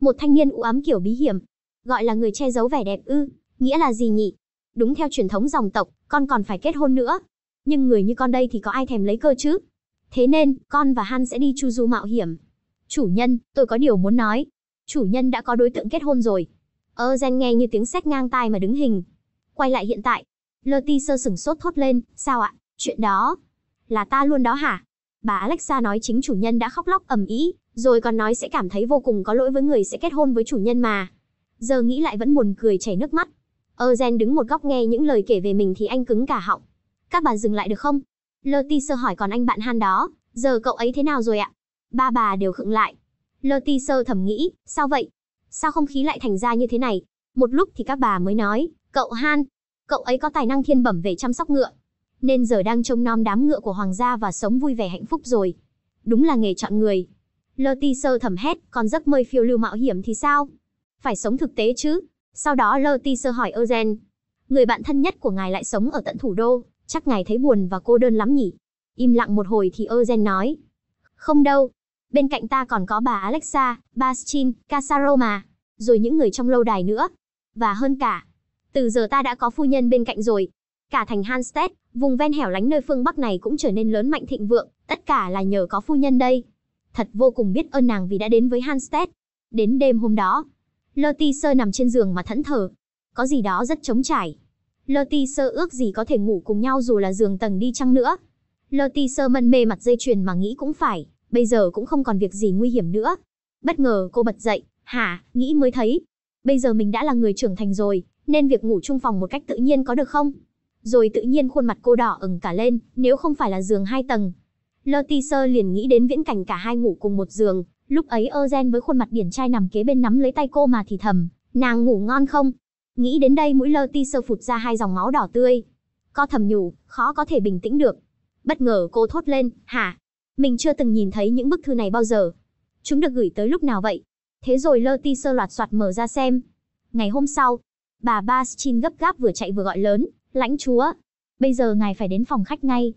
Một thanh niên u ám kiểu bí hiểm, gọi là người che giấu vẻ đẹp ư. Nghĩa là gì nhỉ? Đúng theo truyền thống dòng tộc, con còn phải kết hôn nữa. Nhưng người như con đây thì có ai thèm lấy cơ chứ? Thế nên, con và Han sẽ đi chu du mạo hiểm. Chủ nhân, tôi có điều muốn nói. Chủ nhân đã có đối tượng kết hôn rồi. Ơ Gen nghe như tiếng sét ngang tai mà đứng hình. Quay lại hiện tại. Lơ ti sơ sửng sốt thốt lên, sao ạ, chuyện đó. Là ta luôn đó hả? Bà Alexa nói chính chủ nhân đã khóc lóc ầm ĩ, rồi còn nói sẽ cảm thấy vô cùng có lỗi với người sẽ kết hôn với chủ nhân mà. Giờ nghĩ lại vẫn buồn cười chảy nước mắt. Eugen đứng một góc nghe những lời kể về mình thì anh cứng cả họng. Các bà dừng lại được không? Leticia hỏi còn anh bạn Han đó, giờ cậu ấy thế nào rồi ạ? Ba bà đều khựng lại. Leticia thầm nghĩ, sao vậy? Sao không khí lại thành ra như thế này? Một lúc thì các bà mới nói, cậu Han, cậu ấy có tài năng thiên bẩm về chăm sóc ngựa. Nên giờ đang trông nom đám ngựa của hoàng gia và sống vui vẻ hạnh phúc rồi. Đúng là nghề chọn người. Leticia thầm hét, còn giấc mơ phiêu lưu mạo hiểm thì sao? Phải sống thực tế chứ, sau đó Lơ Ti Sơ hỏi Eugen, người bạn thân nhất của ngài lại sống ở tận thủ đô, chắc ngài thấy buồn và cô đơn lắm nhỉ? Im lặng một hồi thì Eugen nói, không đâu, bên cạnh ta còn có bà Alexa, Bastin, Casaro rồi những người trong lâu đài nữa. Và hơn cả, từ giờ ta đã có phu nhân bên cạnh rồi. Cả thành Hanstead vùng ven hẻo lánh nơi phương Bắc này cũng trở nên lớn mạnh thịnh vượng, tất cả là nhờ có phu nhân đây. Thật vô cùng biết ơn nàng vì đã đến với Hanstead Đến đêm hôm đó, Lơ sơ nằm trên giường mà thẫn thờ. Có gì đó rất trống trải. Lơ sơ ước gì có thể ngủ cùng nhau dù là giường tầng đi chăng nữa. Lơ sơ mân mê mặt dây chuyền mà nghĩ cũng phải, bây giờ cũng không còn việc gì nguy hiểm nữa. Bất ngờ cô bật dậy, hả, nghĩ mới thấy. Bây giờ mình đã là người trưởng thành rồi, nên việc ngủ chung phòng một cách tự nhiên có được không? Rồi tự nhiên khuôn mặt cô đỏ ửng cả lên, nếu không phải là giường hai tầng. Lơ sơ liền nghĩ đến viễn cảnh cả hai ngủ cùng một giường, Lúc ấy Eugen với khuôn mặt điển trai nằm kế bên nắm lấy tay cô mà thì thầm, nàng ngủ ngon không? Nghĩ đến đây mũi lơ ti sơ phụt ra hai dòng máu đỏ tươi. Có thầm nhủ, khó có thể bình tĩnh được. Bất ngờ cô thốt lên, hả? Mình chưa từng nhìn thấy những bức thư này bao giờ. Chúng được gửi tới lúc nào vậy? Thế rồi lơ ti sơ loạt soạt mở ra xem. Ngày hôm sau, bà Bastin gấp gáp vừa chạy vừa gọi lớn, lãnh chúa. Bây giờ ngài phải đến phòng khách ngay.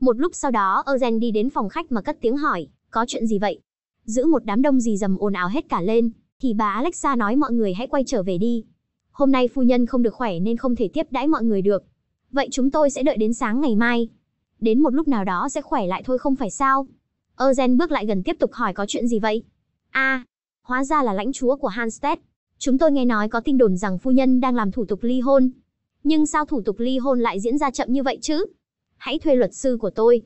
Một lúc sau đó Eugen đi đến phòng khách mà cất tiếng hỏi, có chuyện gì vậy? giữ một đám đông gì dầm ồn ào hết cả lên, thì bà Alexa nói mọi người hãy quay trở về đi. Hôm nay phu nhân không được khỏe nên không thể tiếp đãi mọi người được. Vậy chúng tôi sẽ đợi đến sáng ngày mai. Đến một lúc nào đó sẽ khỏe lại thôi không phải sao? Eugen bước lại gần tiếp tục hỏi có chuyện gì vậy? a à, hóa ra là lãnh chúa của Hanstead. Chúng tôi nghe nói có tin đồn rằng phu nhân đang làm thủ tục ly hôn. Nhưng sao thủ tục ly hôn lại diễn ra chậm như vậy chứ? Hãy thuê luật sư của tôi.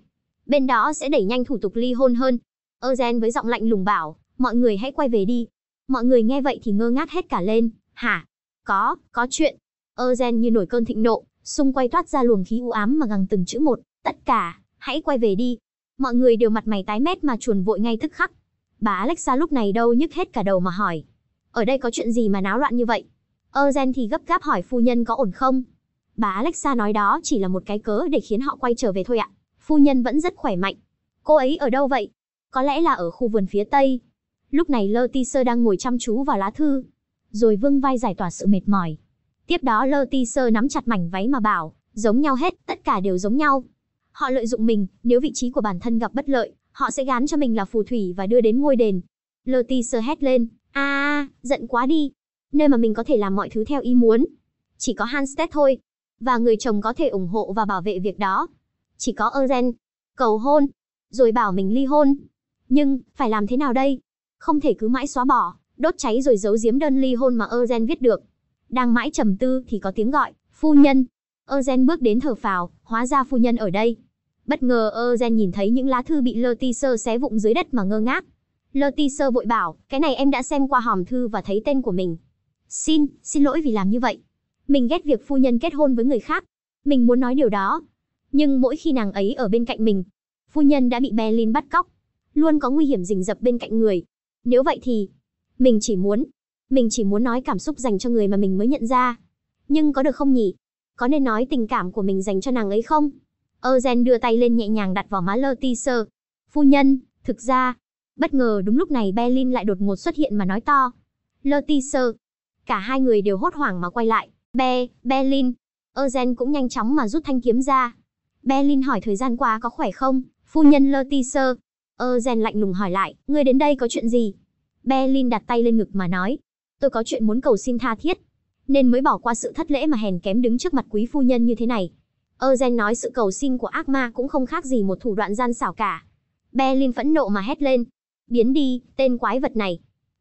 Bên đó sẽ đẩy nhanh thủ tục ly hôn hơn, Eugen với giọng lạnh lùng bảo, mọi người hãy quay về đi. Mọi người nghe vậy thì ngơ ngác hết cả lên, hả? Có, có chuyện. Eugen như nổi cơn thịnh nộ, xung quay toát ra luồng khí u ám mà gằng từng chữ một, tất cả, hãy quay về đi. Mọi người đều mặt mày tái mét mà chuồn vội ngay thức khắc. Bà Alexa lúc này đâu nhức hết cả đầu mà hỏi, ở đây có chuyện gì mà náo loạn như vậy? Eugen thì gấp gáp hỏi phu nhân có ổn không? Bà Alexa nói đó chỉ là một cái cớ để khiến họ quay trở về thôi ạ. Phu nhân vẫn rất khỏe mạnh. Cô ấy ở đâu vậy? Có lẽ là ở khu vườn phía tây. Lúc này Lơ Ti Sơ đang ngồi chăm chú vào lá thư, rồi vương vai giải tỏa sự mệt mỏi. Tiếp đó Lơ Ti Sơ nắm chặt mảnh váy mà bảo, giống nhau hết, tất cả đều giống nhau. Họ lợi dụng mình, nếu vị trí của bản thân gặp bất lợi, họ sẽ gán cho mình là phù thủy và đưa đến ngôi đền. Lơ Ti Sơ hét lên, a à, giận quá đi. Nơi mà mình có thể làm mọi thứ theo ý muốn. Chỉ có Hanstead thôi. Và người chồng có thể ủng hộ và bảo vệ việc đó. Chỉ có Eren. Cầu hôn. Rồi bảo mình ly hôn. Nhưng, phải làm thế nào đây? Không thể cứ mãi xóa bỏ, đốt cháy rồi giấu giếm đơn ly hôn mà Eugen viết được. Đang mãi trầm tư thì có tiếng gọi, phu nhân. Eugen bước đến thở phào, hóa ra phu nhân ở đây. Bất ngờ Eugen nhìn thấy những lá thư bị Leticer xé vụng dưới đất mà ngơ ngác. Leticer vội bảo, cái này em đã xem qua hòm thư và thấy tên của mình. Xin, xin lỗi vì làm như vậy. Mình ghét việc phu nhân kết hôn với người khác. Mình muốn nói điều đó. Nhưng mỗi khi nàng ấy ở bên cạnh mình, phu nhân đã bị Berlin bắt cóc luôn có nguy hiểm rình rập bên cạnh người. Nếu vậy thì, mình chỉ muốn, mình chỉ muốn nói cảm xúc dành cho người mà mình mới nhận ra. Nhưng có được không nhỉ? Có nên nói tình cảm của mình dành cho nàng ấy không? Eugen đưa tay lên nhẹ nhàng đặt vào má Leticia. Phu nhân, thực ra, bất ngờ đúng lúc này Berlin lại đột ngột xuất hiện mà nói to. Leticia. Cả hai người đều hốt hoảng mà quay lại. Be, Berlin. Eugen cũng nhanh chóng mà rút thanh kiếm ra. Berlin hỏi thời gian qua có khỏe không, phu nhân Leticia. Ơ Gen lạnh lùng hỏi lại, ngươi đến đây có chuyện gì? Berlin đặt tay lên ngực mà nói, tôi có chuyện muốn cầu xin tha thiết, nên mới bỏ qua sự thất lễ mà hèn kém đứng trước mặt quý phu nhân như thế này. Ơ Gen nói sự cầu xin của ác ma cũng không khác gì một thủ đoạn gian xảo cả. Berlin phẫn nộ mà hét lên, biến đi, tên quái vật này.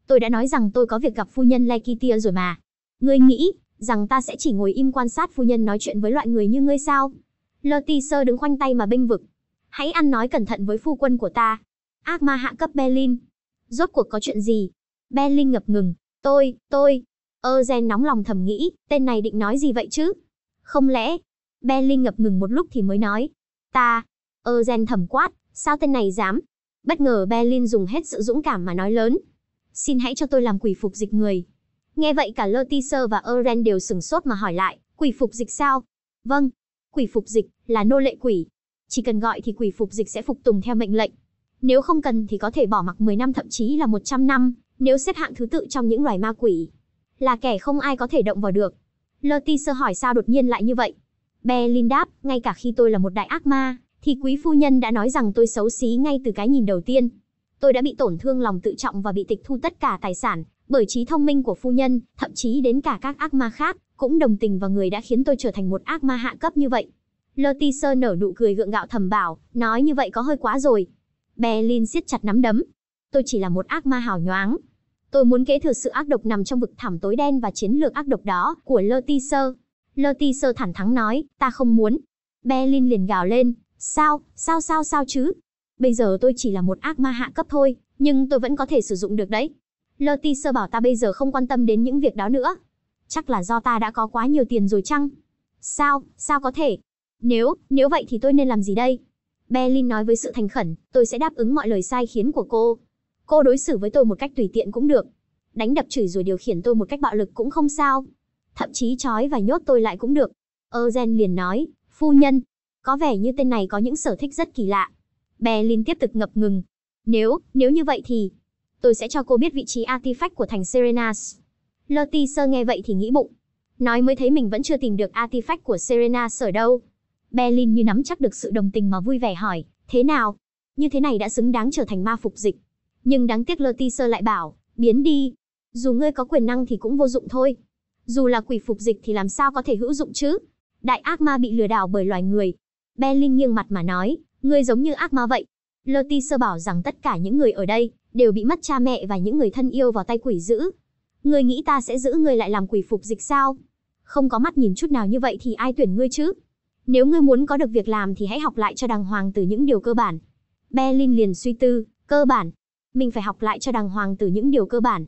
Tôi đã nói rằng tôi có việc gặp phu nhân Lekitia rồi mà. Ngươi nghĩ, rằng ta sẽ chỉ ngồi im quan sát phu nhân nói chuyện với loại người như ngươi sao? Lơ Sơ đứng khoanh tay mà bênh vực, Hãy ăn nói cẩn thận với phu quân của ta. Ác ma hạ cấp Berlin. Rốt cuộc có chuyện gì? Berlin ngập ngừng. Tôi, tôi. Ơ nóng lòng thầm nghĩ, tên này định nói gì vậy chứ? Không lẽ? Berlin ngập ngừng một lúc thì mới nói. Ta. Ơ gen thầm quát, sao tên này dám? Bất ngờ Berlin dùng hết sự dũng cảm mà nói lớn. Xin hãy cho tôi làm quỷ phục dịch người. Nghe vậy cả Letiser và Oren đều sửng sốt mà hỏi lại, quỷ phục dịch sao? Vâng, quỷ phục dịch là nô lệ quỷ, chỉ cần gọi thì quỷ phục dịch sẽ phục tùng theo mệnh lệnh. Nếu không cần thì có thể bỏ mặc 10 năm thậm chí là 100 năm, nếu xếp hạng thứ tự trong những loài ma quỷ. Là kẻ không ai có thể động vào được. Lottie sơ hỏi sao đột nhiên lại như vậy. Berlin đáp, ngay cả khi tôi là một đại ác ma, thì quý phu nhân đã nói rằng tôi xấu xí ngay từ cái nhìn đầu tiên. Tôi đã bị tổn thương lòng tự trọng và bị tịch thu tất cả tài sản, bởi trí thông minh của phu nhân, thậm chí đến cả các ác ma khác, cũng đồng tình và người đã khiến tôi trở thành một ác ma hạ cấp như vậy. Leticia nở nụ cười gượng gạo thầm bảo, nói như vậy có hơi quá rồi. Berlin siết chặt nắm đấm. Tôi chỉ là một ác ma hào nhoáng. Tôi muốn kế thừa sự ác độc nằm trong vực thẳm tối đen và chiến lược ác độc đó của Leticia. Leticia thẳng thắn nói, ta không muốn. Berlin liền gào lên, sao, sao sao sao chứ? Bây giờ tôi chỉ là một ác ma hạ cấp thôi, nhưng tôi vẫn có thể sử dụng được đấy. Leticia bảo ta bây giờ không quan tâm đến những việc đó nữa. Chắc là do ta đã có quá nhiều tiền rồi chăng? Sao, sao có thể? Nếu, nếu vậy thì tôi nên làm gì đây? Berlin nói với sự thành khẩn, tôi sẽ đáp ứng mọi lời sai khiến của cô. Cô đối xử với tôi một cách tùy tiện cũng được. Đánh đập chửi rồi điều khiển tôi một cách bạo lực cũng không sao. Thậm chí trói và nhốt tôi lại cũng được. Eugen liền nói, phu nhân, có vẻ như tên này có những sở thích rất kỳ lạ. Berlin tiếp tục ngập ngừng. Nếu, nếu như vậy thì, tôi sẽ cho cô biết vị trí artifact của thành Serenas. Lottie sơ nghe vậy thì nghĩ bụng. Nói mới thấy mình vẫn chưa tìm được artifact của Serenas ở đâu. Berlin như nắm chắc được sự đồng tình mà vui vẻ hỏi, thế nào? Như thế này đã xứng đáng trở thành ma phục dịch. Nhưng đáng tiếc Lơ lại bảo, biến đi. Dù ngươi có quyền năng thì cũng vô dụng thôi. Dù là quỷ phục dịch thì làm sao có thể hữu dụng chứ? Đại ác ma bị lừa đảo bởi loài người. Berlin nghiêng mặt mà nói, ngươi giống như ác ma vậy. Lơ bảo rằng tất cả những người ở đây đều bị mất cha mẹ và những người thân yêu vào tay quỷ giữ. Ngươi nghĩ ta sẽ giữ ngươi lại làm quỷ phục dịch sao? Không có mắt nhìn chút nào như vậy thì ai tuyển ngươi chứ? Nếu ngươi muốn có được việc làm thì hãy học lại cho đàng hoàng từ những điều cơ bản. Berlin liền suy tư, cơ bản. Mình phải học lại cho đàng hoàng từ những điều cơ bản.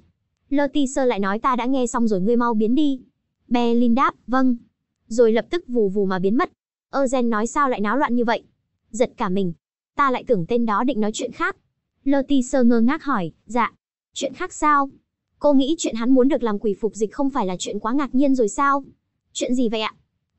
Leticia lại nói ta đã nghe xong rồi ngươi mau biến đi. Berlin đáp, vâng. Rồi lập tức vù vù mà biến mất. Eugen nói sao lại náo loạn như vậy? Giật cả mình. Ta lại tưởng tên đó định nói chuyện khác. Leticia ngơ ngác hỏi, dạ. Chuyện khác sao? Cô nghĩ chuyện hắn muốn được làm quỷ phục dịch không phải là chuyện quá ngạc nhiên rồi sao? Chuyện gì vậy ạ?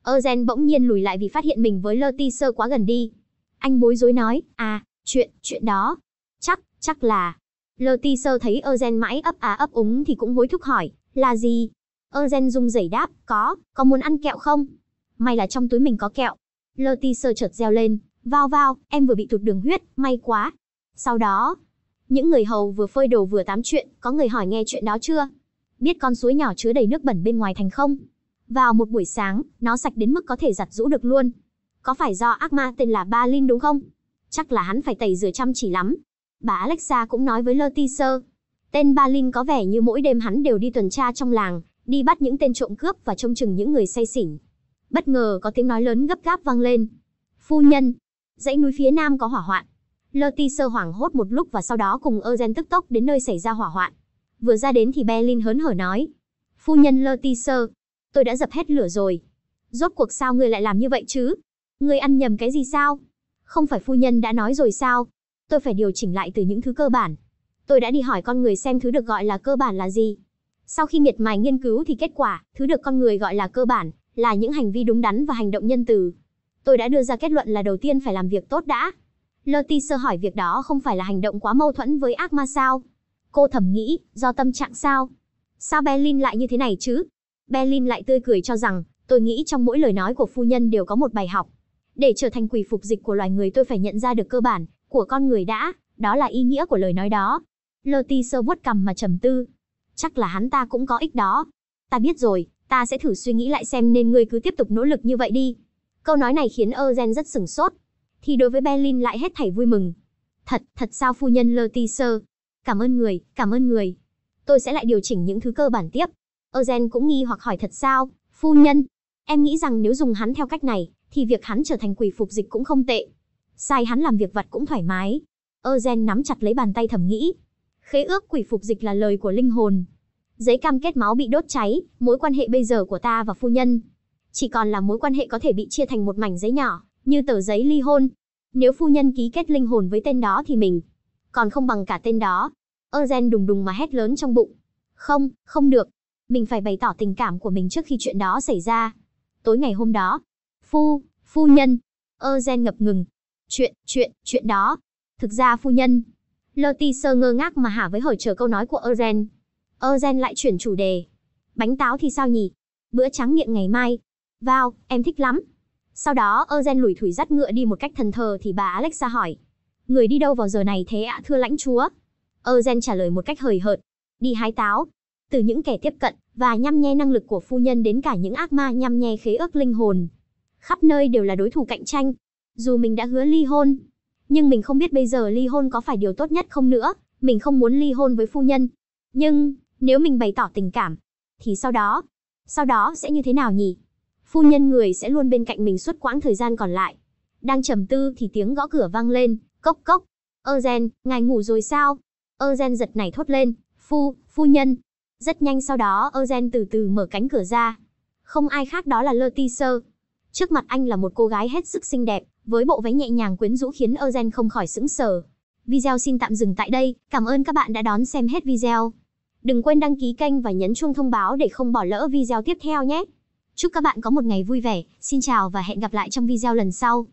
Eugen bỗng nhiên lùi lại vì phát hiện mình với Leticia quá gần đi. Anh bối rối nói, à, chuyện, chuyện đó. Chắc, chắc là. Leticia thấy Eugen mãi ấp á ấp úng thì cũng hối thúc hỏi, là gì? Eugen rung rẩy đáp, có, có muốn ăn kẹo không? May là trong túi mình có kẹo. Leticia chợt reo lên, vào vào, em vừa bị thụt đường huyết, may quá. Sau đó, những người hầu vừa phơi đồ vừa tám chuyện, có người hỏi nghe chuyện đó chưa? Biết con suối nhỏ chứa đầy nước bẩn bên ngoài thành không? Vào một buổi sáng, nó sạch đến mức có thể giặt rũ được luôn. Có phải do ác ma tên là Ba Linh đúng không? Chắc là hắn phải tẩy rửa chăm chỉ lắm. Bà Alexa cũng nói với Leticia. Tên Ba Linh có vẻ như mỗi đêm hắn đều đi tuần tra trong làng, đi bắt những tên trộm cướp và trông chừng những người say xỉn. Bất ngờ có tiếng nói lớn gấp gáp vang lên. Phu nhân, dãy núi phía nam có hỏa hoạn. Leticia hoảng hốt một lúc và sau đó cùng Eugen tức tốc đến nơi xảy ra hỏa hoạn. Vừa ra đến thì Berlin hớn hở nói. Phu nhân Leticia, tôi đã dập hết lửa rồi. Rốt cuộc sao ngươi lại làm như vậy chứ? Ngươi ăn nhầm cái gì sao? Không phải phu nhân đã nói rồi sao? Tôi phải điều chỉnh lại từ những thứ cơ bản. Tôi đã đi hỏi con người xem thứ được gọi là cơ bản là gì. Sau khi miệt mài nghiên cứu thì kết quả, thứ được con người gọi là cơ bản, là những hành vi đúng đắn và hành động nhân từ. Tôi đã đưa ra kết luận là đầu tiên phải làm việc tốt đã. Lottie sơ hỏi việc đó không phải là hành động quá mâu thuẫn với ác ma sao? Cô thầm nghĩ, do tâm trạng sao? Sao Berlin lại như thế này chứ? Berlin lại tươi cười cho rằng, tôi nghĩ trong mỗi lời nói của phu nhân đều có một bài học. Để trở thành quỷ phục dịch của loài người tôi phải nhận ra được cơ bản của con người đã, đó là ý nghĩa của lời nói đó. Loti sơ vuốt cằm mà trầm tư. Chắc là hắn ta cũng có ích đó. Ta biết rồi, ta sẽ thử suy nghĩ lại xem nên ngươi cứ tiếp tục nỗ lực như vậy đi. Câu nói này khiến Eugen rất sửng sốt. Thì đối với Berlin lại hết thảy vui mừng. Thật, thật sao phu nhân Leticia? Cảm ơn người, cảm ơn người. Tôi sẽ lại điều chỉnh những thứ cơ bản tiếp, Eugen cũng nghi hoặc hỏi thật sao, phu nhân, em nghĩ rằng nếu dùng hắn theo cách này, thì việc hắn trở thành quỷ phục dịch cũng không tệ. Sai hắn làm việc vặt cũng thoải mái. Eugen nắm chặt lấy bàn tay thầm nghĩ. Khế ước quỷ phục dịch là lời của linh hồn. Giấy cam kết máu bị đốt cháy, mối quan hệ bây giờ của ta và phu nhân. Chỉ còn là mối quan hệ có thể bị chia thành một mảnh giấy nhỏ, như tờ giấy ly hôn. Nếu phu nhân ký kết linh hồn với tên đó thì mình, còn không bằng cả tên đó. Eugen đùng đùng mà hét lớn trong bụng. Không, không được, mình phải bày tỏ tình cảm của mình trước khi chuyện đó xảy ra. Tối ngày hôm đó, phu, phu nhân, ơ gen ngập ngừng. Chuyện, chuyện, chuyện đó. Thực ra phu nhân, Lơ Ti Sơ ngơ ngác mà hả với hở chờ câu nói của Eugen. Eugen lại chuyển chủ đề. Bánh táo thì sao nhỉ? Bữa trắng miệng ngày mai. Vào, em thích lắm. Sau đó Eugen lủi thủi dắt ngựa đi một cách thần thờ thì bà Alexa hỏi. Người đi đâu vào giờ này thế ạ à, thưa lãnh chúa? Eugen trả lời một cách hời hợt. Đi hái táo, từ những kẻ tiếp cận và nhăm nhe năng lực của phu nhân đến cả những ác ma nhăm nhe khế ước linh hồn. Khắp nơi đều là đối thủ cạnh tranh. Dù mình đã hứa ly hôn, nhưng mình không biết bây giờ ly hôn có phải điều tốt nhất không nữa, mình không muốn ly hôn với phu nhân. Nhưng, nếu mình bày tỏ tình cảm, thì sau đó, sau đó sẽ như thế nào nhỉ? Phu nhân người sẽ luôn bên cạnh mình suốt quãng thời gian còn lại. Đang trầm tư thì tiếng gõ cửa vang lên, cốc cốc. Ơ gen, ngài ngủ rồi sao? Ơ gen giật nảy thốt lên, phu, phu nhân, rất nhanh sau đó, Eugen từ từ mở cánh cửa ra. Không ai khác đó là Leticia. Trước mặt anh là một cô gái hết sức xinh đẹp, với bộ váy nhẹ nhàng quyến rũ khiến Eugen không khỏi sững sờ. Video xin tạm dừng tại đây, cảm ơn các bạn đã đón xem hết video. Đừng quên đăng ký kênh và nhấn chuông thông báo để không bỏ lỡ video tiếp theo nhé. Chúc các bạn có một ngày vui vẻ, xin chào và hẹn gặp lại trong video lần sau.